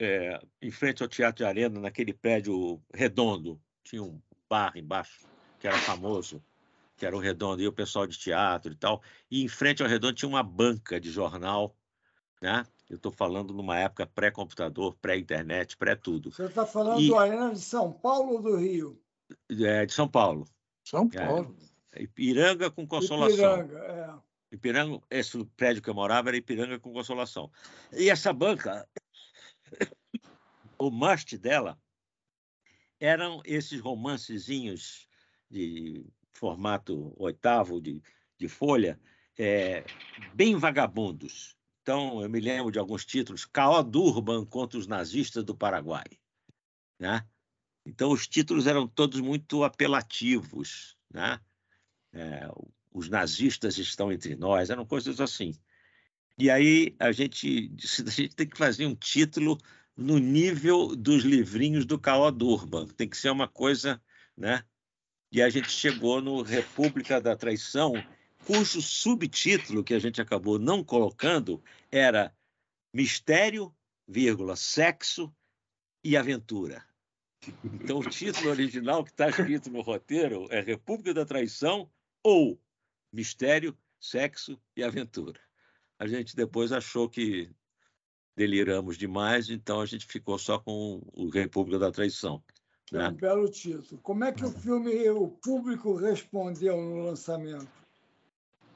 é, em frente ao Teatro de Arena, naquele prédio redondo. Tinha um bar embaixo, que era famoso, que era o Redondo, e o pessoal de teatro e tal. E em frente ao Redondo tinha uma banca de jornal, né? Eu estou falando numa época pré-computador, pré-internet, pré-tudo. Você está falando e... do Arena de São Paulo ou do Rio? É, de São Paulo. São é. Paulo. É, Ipiranga com Consolação. Ipiranga, é. Ipiranga, esse prédio que eu morava era Ipiranga com Consolação. E essa banca, [coughs] o mast dela eram esses romancezinhos de formato oitavo de, de folha, é, bem vagabundos. Então, eu me lembro de alguns títulos, Caó Durban contra os nazistas do Paraguai. Né? Então, os títulos eram todos muito apelativos. Né? É, os nazistas estão entre nós, eram coisas assim. E aí a gente, [laughs] a gente tem que fazer um título no nível dos livrinhos do Caló Durban. Tem que ser uma coisa, né? E a gente chegou no República da Traição, cujo subtítulo que a gente acabou não colocando era Mistério, vírgula, sexo e aventura. Então o título original que está escrito no roteiro é República da Traição ou Mistério, Sexo e Aventura. A gente depois achou que deliramos demais, então a gente ficou só com o República da Traição. É né? um belo título. Como é que o filme, o público respondeu no lançamento?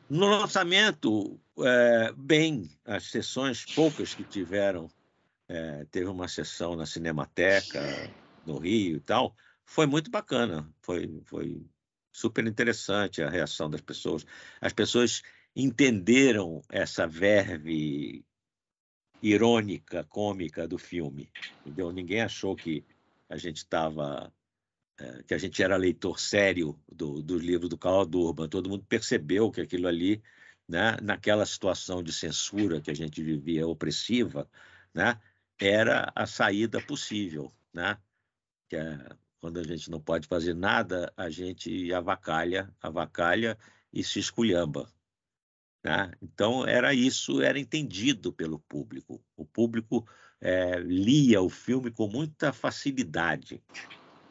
No lançamento, é, bem, as sessões poucas que tiveram, é, teve uma sessão na Cinemateca, no Rio e tal, foi muito bacana, foi, foi super interessante a reação das pessoas. As pessoas entenderam essa verve irônica, cômica do filme. Entendeu? Ninguém achou que a gente estava é, que a gente era leitor sério do, do livro do Carl Durban. Todo mundo percebeu que aquilo ali, né, naquela situação de censura que a gente vivia opressiva, né, era a saída possível, né? Que é, quando a gente não pode fazer nada, a gente avacalha, avacalha e se esculhamba, né? Então, era isso, era entendido pelo público. O público é, lia o filme com muita facilidade.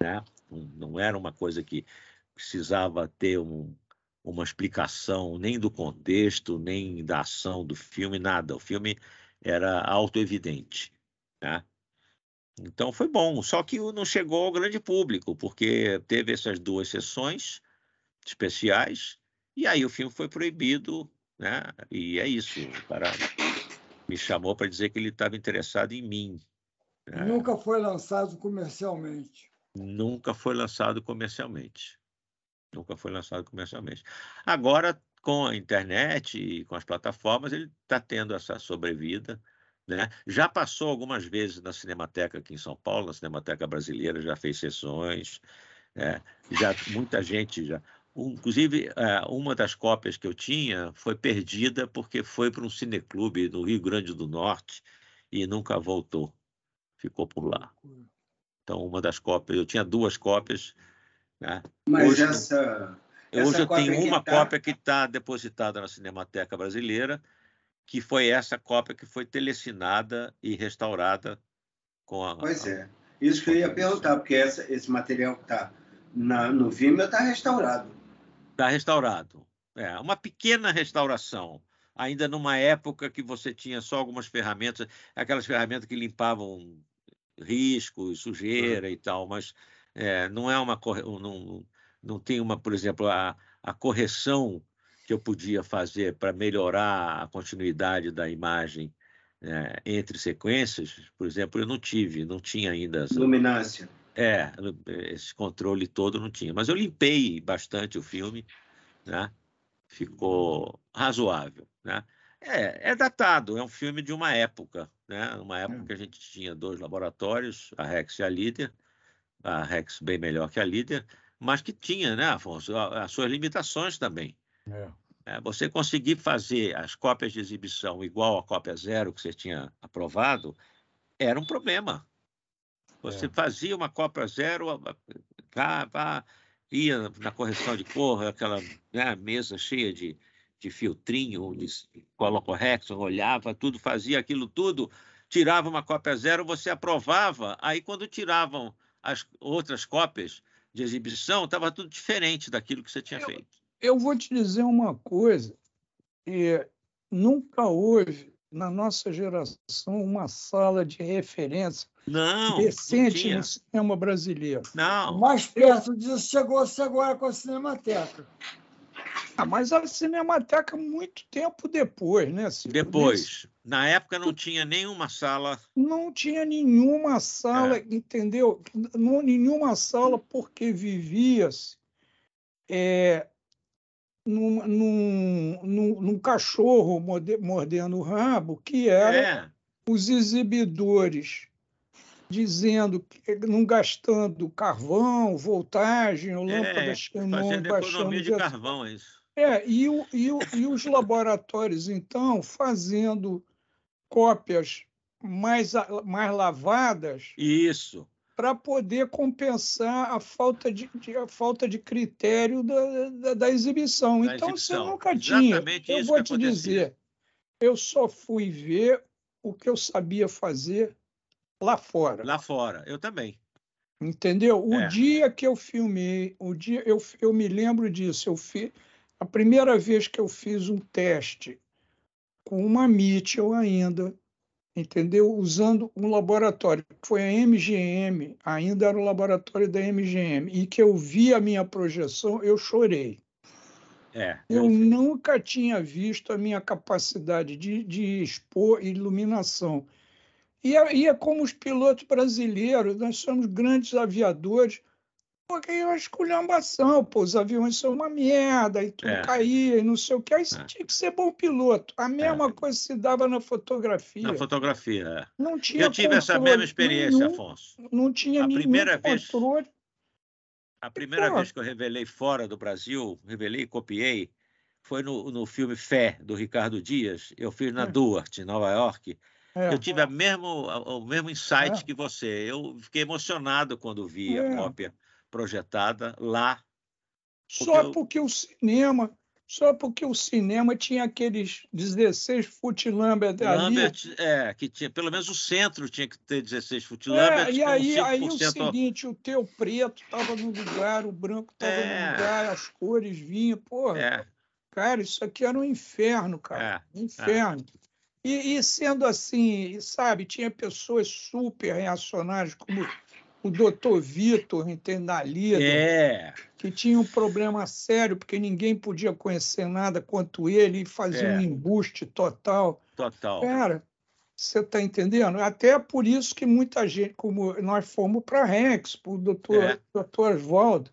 Né? Não era uma coisa que precisava ter um, uma explicação nem do contexto, nem da ação do filme, nada. O filme era autoevidente. Né? Então foi bom, só que não chegou ao grande público, porque teve essas duas sessões especiais, e aí o filme foi proibido né? E é isso. O cara me chamou para dizer que ele estava interessado em mim. Né? Nunca foi lançado comercialmente. Nunca foi lançado comercialmente. Nunca foi lançado comercialmente. Agora, com a internet e com as plataformas, ele está tendo essa sobrevida. Né? Já passou algumas vezes na Cinemateca aqui em São Paulo, na Cinemateca Brasileira, já fez sessões. Né? já muita gente já Inclusive, é, uma das cópias que eu tinha foi perdida porque foi para um cineclube no Rio Grande do Norte e nunca voltou. Ficou por lá. Então, uma das cópias, eu tinha duas cópias. Né? Mas hoje, essa. Hoje essa eu tenho uma que tá... cópia que está depositada na Cinemateca Brasileira, que foi essa cópia que foi telecinada e restaurada com a. Pois é. Isso que eu ia perguntar, porque essa, esse material que está no Vimeo está restaurado. Está restaurado. É, uma pequena restauração, ainda numa época que você tinha só algumas ferramentas, aquelas ferramentas que limpavam riscos, sujeira uhum. e tal, mas é, não é uma não, não tem uma, por exemplo, a, a correção que eu podia fazer para melhorar a continuidade da imagem é, entre sequências, por exemplo, eu não tive, não tinha ainda essa luminância. É, eh, esse controle todo não tinha. Mas eu limpei bastante o filme, né? Ficou razoável, né? É, é datado, é um filme de uma época, né? Uma época hum. que a gente tinha dois laboratórios, a Rex e a Líder, a Rex bem melhor que a Líder, mas que tinha, né, Afonso, as suas limitações também. É. É, você conseguir fazer as cópias de exibição igual à cópia zero que você tinha aprovado era um problema, você é. fazia uma Copa Zero, ia na correção de cor, aquela né, mesa cheia de, de filtrinho, de colocorrection, olhava tudo, fazia aquilo tudo, tirava uma cópia zero, você aprovava. Aí, quando tiravam as outras cópias de exibição, estava tudo diferente daquilo que você tinha eu, feito. Eu vou te dizer uma coisa. É, nunca houve na nossa geração uma sala de referência não, decente não no cinema brasileiro. Não. Mais perto disso chegou-se agora com a Cinemateca. Ah, mas a Cinemateca muito tempo depois, né? Silvio? Depois. Na época não tinha nenhuma sala. Não tinha nenhuma sala, é. entendeu? Não, nenhuma sala porque vivia-se é, num, num, num, num, cachorro morde, mordendo o rabo, que era é. os exibidores dizendo que não gastando carvão, voltagem, é, lâmpadas é, não gastando economia de, carvão, é isso. É, e, o, e, o, e os laboratórios, então, fazendo cópias mais, mais lavadas. Isso. Para poder compensar a falta de, de, a falta de critério da, da, da exibição. Da então, assim, exibição. você nunca Exatamente tinha. eu vou te acontecia. dizer, eu só fui ver o que eu sabia fazer lá fora. Lá fora, eu também. Entendeu? O é. dia que eu filmei, o dia eu, eu me lembro disso, eu fiz a primeira vez que eu fiz um teste com uma Mitchell ainda, entendeu? Usando um laboratório, que foi a MGM, ainda era o laboratório da MGM, e que eu vi a minha projeção, eu chorei. É, eu, eu nunca tinha visto a minha capacidade de, de expor iluminação. E é, e é como os pilotos brasileiros, nós somos grandes aviadores, porque acho que o pô, os aviões são uma merda, e tudo é. caía, e não sei o que. Aí você é. tinha que ser bom piloto. A mesma é. coisa se dava na fotografia. Na fotografia, é. Não tinha Eu tive essa mesma experiência, nenhum, Afonso. Não tinha a primeira vez, A primeira vez que eu revelei fora do Brasil, revelei e copiei, foi no, no filme Fé, do Ricardo Dias. Eu fiz na é. Duarte, em Nova York. É. Eu tive a mesmo, o mesmo insight é. que você. Eu fiquei emocionado quando vi é. a cópia projetada lá. Porque só eu... porque o cinema, só porque o cinema tinha aqueles 16 Lambert ali. É, que tinha, pelo menos o centro tinha que ter 16 futilambers. É, e aí, aí o seguinte, o teu preto estava no lugar, o branco estava no é. lugar, as cores vinham, porra. É. Cara, isso aqui era um inferno, cara. É, um inferno. E, e sendo assim, sabe, tinha pessoas super reacionárias, como o doutor Vitor, internalido, é. que tinha um problema sério, porque ninguém podia conhecer nada quanto ele e fazia é. um embuste total. Total. Cara, você está entendendo? Até por isso que muita gente, como nós fomos para a Rex, para o doutor, é. doutor Oswaldo,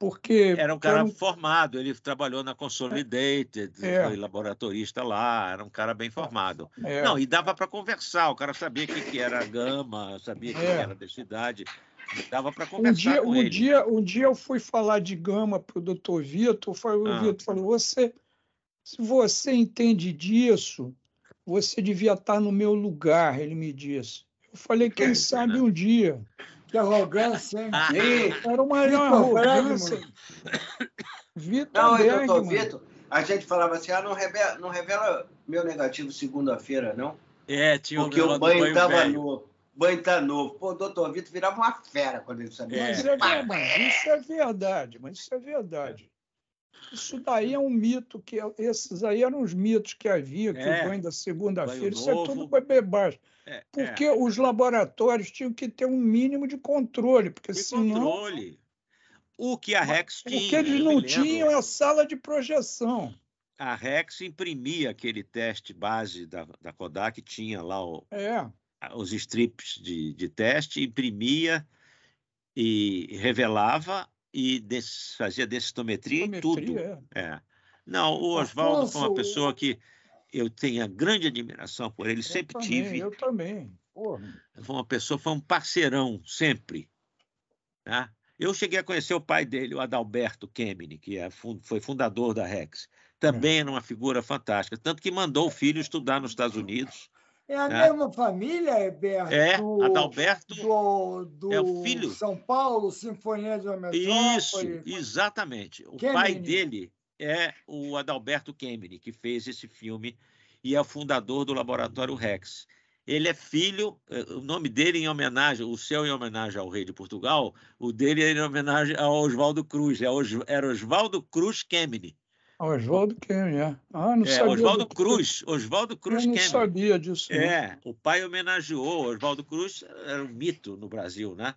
porque... Era um cara formado, ele trabalhou na Consolidated, é. foi laboratorista lá, era um cara bem formado. É. Não, e dava para conversar, o cara sabia o que, que era a gama, sabia o que, é. que era a cidade, dava para conversar um dia, com um ele. Dia, um dia eu fui falar de gama para o doutor Vitor, o ah. Vitor falou, você, se você entende disso, você devia estar tá no meu lugar, ele me disse. Eu falei, quem sabe né? um dia... Que arrogância, hein? Ah. E... Era uma Vitor arrogância. Vitor Não, Bergman. doutor Vitor, a gente falava assim, ah, não revela, não revela meu negativo segunda-feira, não? É, tinha Porque o banho, banho tava novo. Banho tá novo. Pô, o doutor Vitor virava uma fera quando ele sabia. É. é, mas isso é verdade, mas isso é verdade. Isso daí é um mito, que esses aí eram os mitos que havia, que é. o banho da segunda-feira, isso é tudo bebê baixo. É, porque é. os laboratórios tinham que ter um mínimo de controle, porque de senão... Controle. O que a Rex tinha... O que eles não tinham é a sala de projeção. A Rex imprimia aquele teste base da, da Kodak, tinha lá o, é. os strips de, de teste, imprimia e revelava e fazia densitometria, e tudo. É. é. Não, o tá Oswaldo foi uma pessoa que eu tenho grande admiração por ele, eu sempre também, tive. Eu também. Porra. Foi uma pessoa, foi um parceirão sempre. Tá? Eu cheguei a conhecer o pai dele, o Adalberto Kemene, que é, foi fundador da Rex. Também é. era uma figura fantástica, tanto que mandou o filho estudar nos Estados Unidos. É a né? mesma família, Heberto? É, Adalberto. Do, do é o filho. São Paulo, Sinfonia de Metrópole. Isso, exatamente. O Kemeny. pai dele é o Adalberto Kemeny, que fez esse filme e é o fundador do Laboratório Rex. Ele é filho, eh, o nome dele em homenagem, o seu em homenagem ao rei de Portugal, o dele é em homenagem a Oswaldo Cruz, é era Oswaldo Cruz Kemeny. Ah, Oswaldo Kemeny, é. Ah, não é, sabia. Oswaldo do... Cruz, Oswaldo Cruz Eu não Kemeny. sabia disso. Né? É, o pai homenageou Oswaldo Cruz, era um mito no Brasil, né?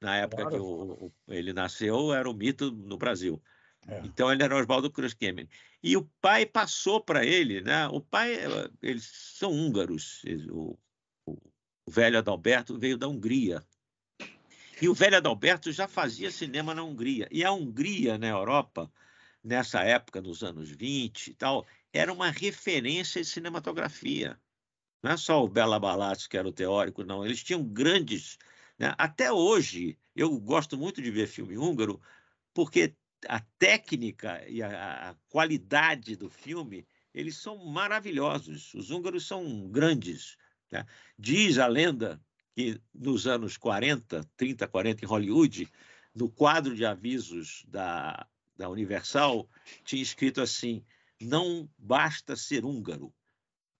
Na época claro. que o, o, ele nasceu, era um mito no Brasil. É. Então ele era Oswaldo Cruz Kemen. E o pai passou para ele, né? O pai, eh, eles são húngaros. O, o, o velho Adalberto veio da Hungria. E o velho Adalberto já fazia cinema na Hungria. E a Hungria, na Europa, nessa época, nos anos 20 e tal, era uma referência de cinematografia. Não é só o Bela Balazs que era o teórico, não. Eles tinham grandes. Né? Até hoje, eu gosto muito de ver filme húngaro, porque a técnica e a, a qualidade do filme, eles são maravilhosos. Os húngaros são grandes. Né? Diz a lenda que nos anos 40, 30, 40, em Hollywood, no quadro de avisos da, da Universal, tinha escrito assim: não basta ser húngaro,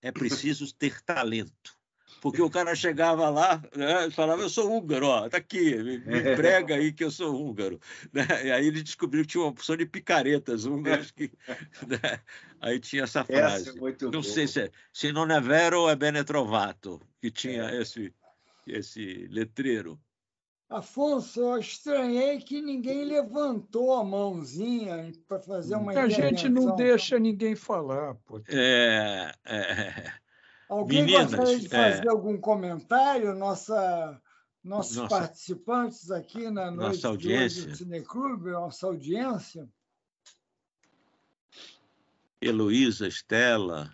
é [laughs] preciso ter talento porque o cara chegava lá né, falava, eu sou húngaro, ó, tá aqui, me, me [laughs] prega aí que eu sou húngaro. Né? E aí ele descobriu que tinha uma opção de picaretas húngaras que... [laughs] Né? Aí tinha essa frase. Essa é não boa. sei se é, se não é vero é bene que tinha é. esse, esse letreiro. Afonso, eu estranhei que ninguém levantou a mãozinha para fazer uma A gente não deixa ninguém falar. É, é. Alguém Meninas, gostaria de é. fazer é... algum comentário? Nossa, nossos nossa, participantes aqui na noite nossa audiência. do Cineclube, nossa audiência. Heloísa Estela.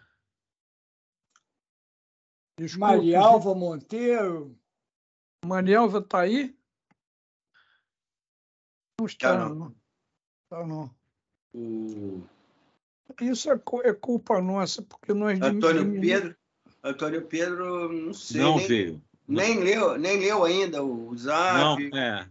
Desculpa, Marialva Monteiro. Marialva está aí? Não está, tá não. Está, não. Tá Isso é, é, culpa nossa, porque nós... Antônio Pedro? Antônio Pedro, não sei. Não nem, veio. Nem, não. Leu, nem leu ainda o zap. Não, é.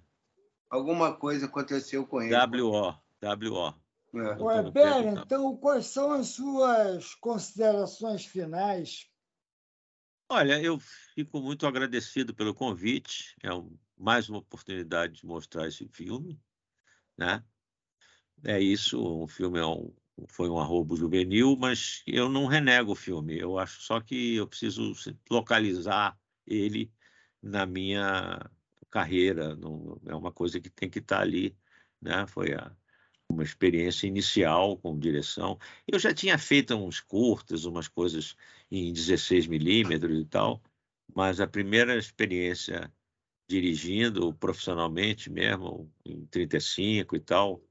Alguma coisa aconteceu com ele. W.O. W.O. É. Ué, Bera, então. então, quais são as suas considerações finais? Olha, eu fico muito agradecido pelo convite. É mais uma oportunidade de mostrar esse filme. Né? É isso, o filme é um, foi um arrobo juvenil, mas eu não renego o filme. Eu acho só que eu preciso localizar ele na minha carreira. Não, é uma coisa que tem que estar tá ali, né? Foi a, uma experiência inicial com direção. Eu já tinha feito uns curtas, umas coisas em 16 milímetros e tal, mas a primeira experiência dirigindo profissionalmente mesmo, em 35 e tal,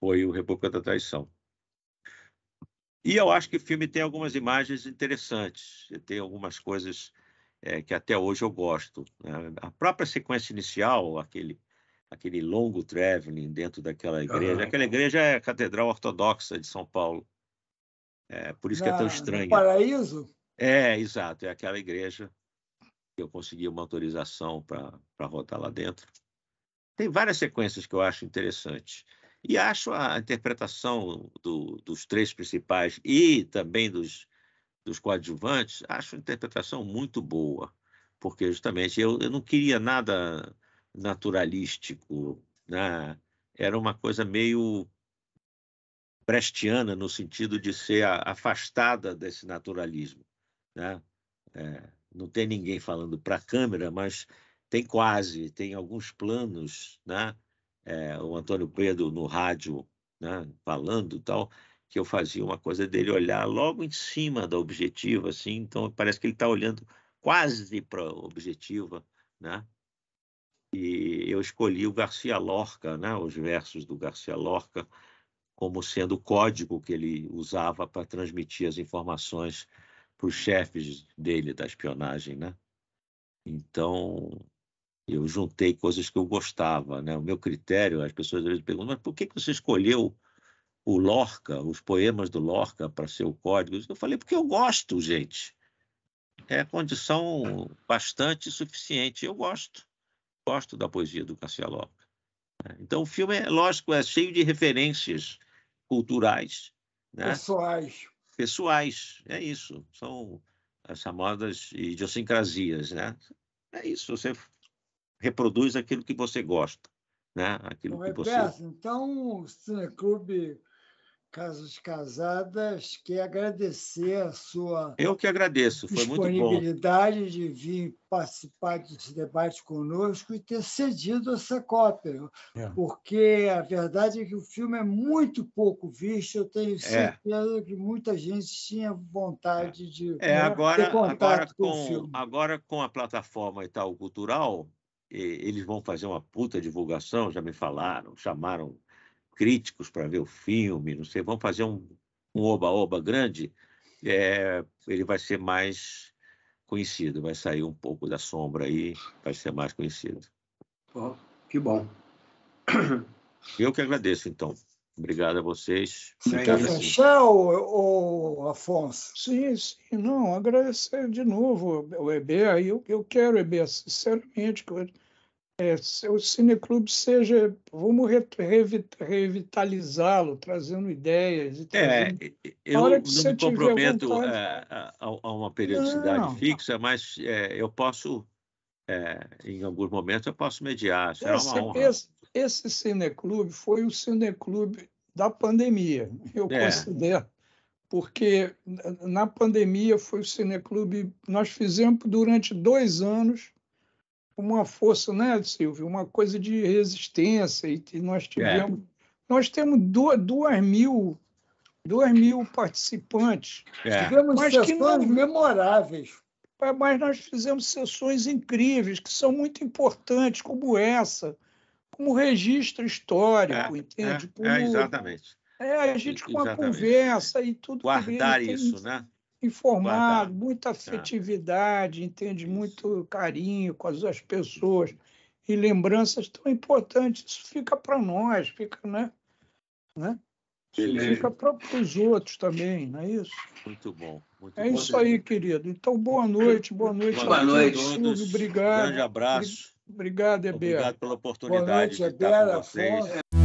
foi o República da Traição. E eu acho que o filme tem algumas imagens interessantes, tem algumas coisas é, que até hoje eu gosto. Né? A própria sequência inicial, aquele, aquele longo traveling dentro daquela igreja, uhum. aquela igreja é a Catedral Ortodoxa de São Paulo, é, por isso Na, que é tão estranho. Paraíso? É, exato, é aquela igreja que eu consegui uma autorização para rodar lá dentro. Tem várias sequências que eu acho interessantes. E acho a interpretação do, dos três principais e também dos, dos coadjuvantes, acho uma interpretação muito boa, porque justamente eu, eu não queria nada naturalístico, né? era uma coisa meio prestiana no sentido de ser afastada desse naturalismo. Né? É, não tem ninguém falando para a câmera, mas tem quase, tem alguns planos né? é, o Antônio Pedro no rádio né, falando tal, que eu fazia uma coisa dele olhar logo em cima da objetiva, assim, então parece que ele está olhando quase para a objetiva, né? E eu escolhi o Garcia Lorca, né, os versos do Garcia Lorca, como sendo o código que ele usava para transmitir as informações para os chefes dele da espionagem, né? Então, eu juntei coisas que eu gostava, né? O meu critério, as pessoas às vezes perguntam, mas por que, você escolheu o Lorca, os poemas do Lorca para ser o código? Eu falei, porque eu gosto, gente. É condição bastante suficiente. Eu gosto. Gosto da poesia do Garcia Lorca. Então, o filme, é, lógico, é cheio de referências culturais. Né? Pessoais. Pessoais, é isso. São as chamadas idiosincrasias, né? É isso. Você reproduz aquilo que você gosta, né? Aquilo Bom, que você... Roberto, então, o Cineclube Casas Casadas quer agradecer a sua... Eu que agradeço, foi muito bom. ...disponibilidade de vir participar desse debate conosco e ter cedido essa cópia, é. porque a verdade é que o filme é muito pouco visto, eu tenho é. certeza é. que muita gente tinha vontade é. de é, né, agora, ter contato agora com, com o filme. Agora, com a plataforma tal Cultural eles vão fazer uma puta divulgação, já me falaram, chamaram críticos para ver o filme, não sei, vão fazer um oba-oba um grande, é, ele vai ser mais conhecido, vai sair um pouco da sombra aí, vai ser mais conhecido. Oh, que bom. [coughs] Eu que agradeço, então. Obrigado a vocês. Quer fechar, assim. ô, Afonso? Sim, sim, não, agradecer de novo o EB. Eu, eu quero, EB, sinceramente, é, o cineclube seja, vamos re, re, revitalizá-lo, trazendo ideias. E é, trazendo... É, eu não me comprometo vontade... Eh, a, a, a, uma periodicidade não, fixa, mas é, eu posso, é, em alguns momentos, eu posso mediar. É uma honra. Esse, esse cineclube foi o cineclube da pandemia, eu é. considero porque na pandemia foi o Cineclube. Nós fizemos durante dois anos uma força, né, Silvio? Uma coisa de resistência. E, nós é. tivemos. É. Nós temos duas, duas mil 2 mil participantes. É. Tivemos mas é sessões que memoráveis. É, mas nós fizemos sessões incríveis, que são muito importantes, como essa, como registro histórico, é, entende? É, como, é, exatamente. É, a gente com uma conversa e tudo. Guardar isso, tem, né? informado, muita é. afetividade, entende? Isso. Muito carinho com as, outras pessoas e lembranças tão importantes. Isso fica para nós, fica, né? né? Fica para os outros também, não é isso? Muito bom. Muito é bom isso aí, querido. Então, boa noite, boa noite. Boa noite. obrigado. Um grande abraço. Obrigado, Eber. Obrigado pela oportunidade noite, de estar com vocês.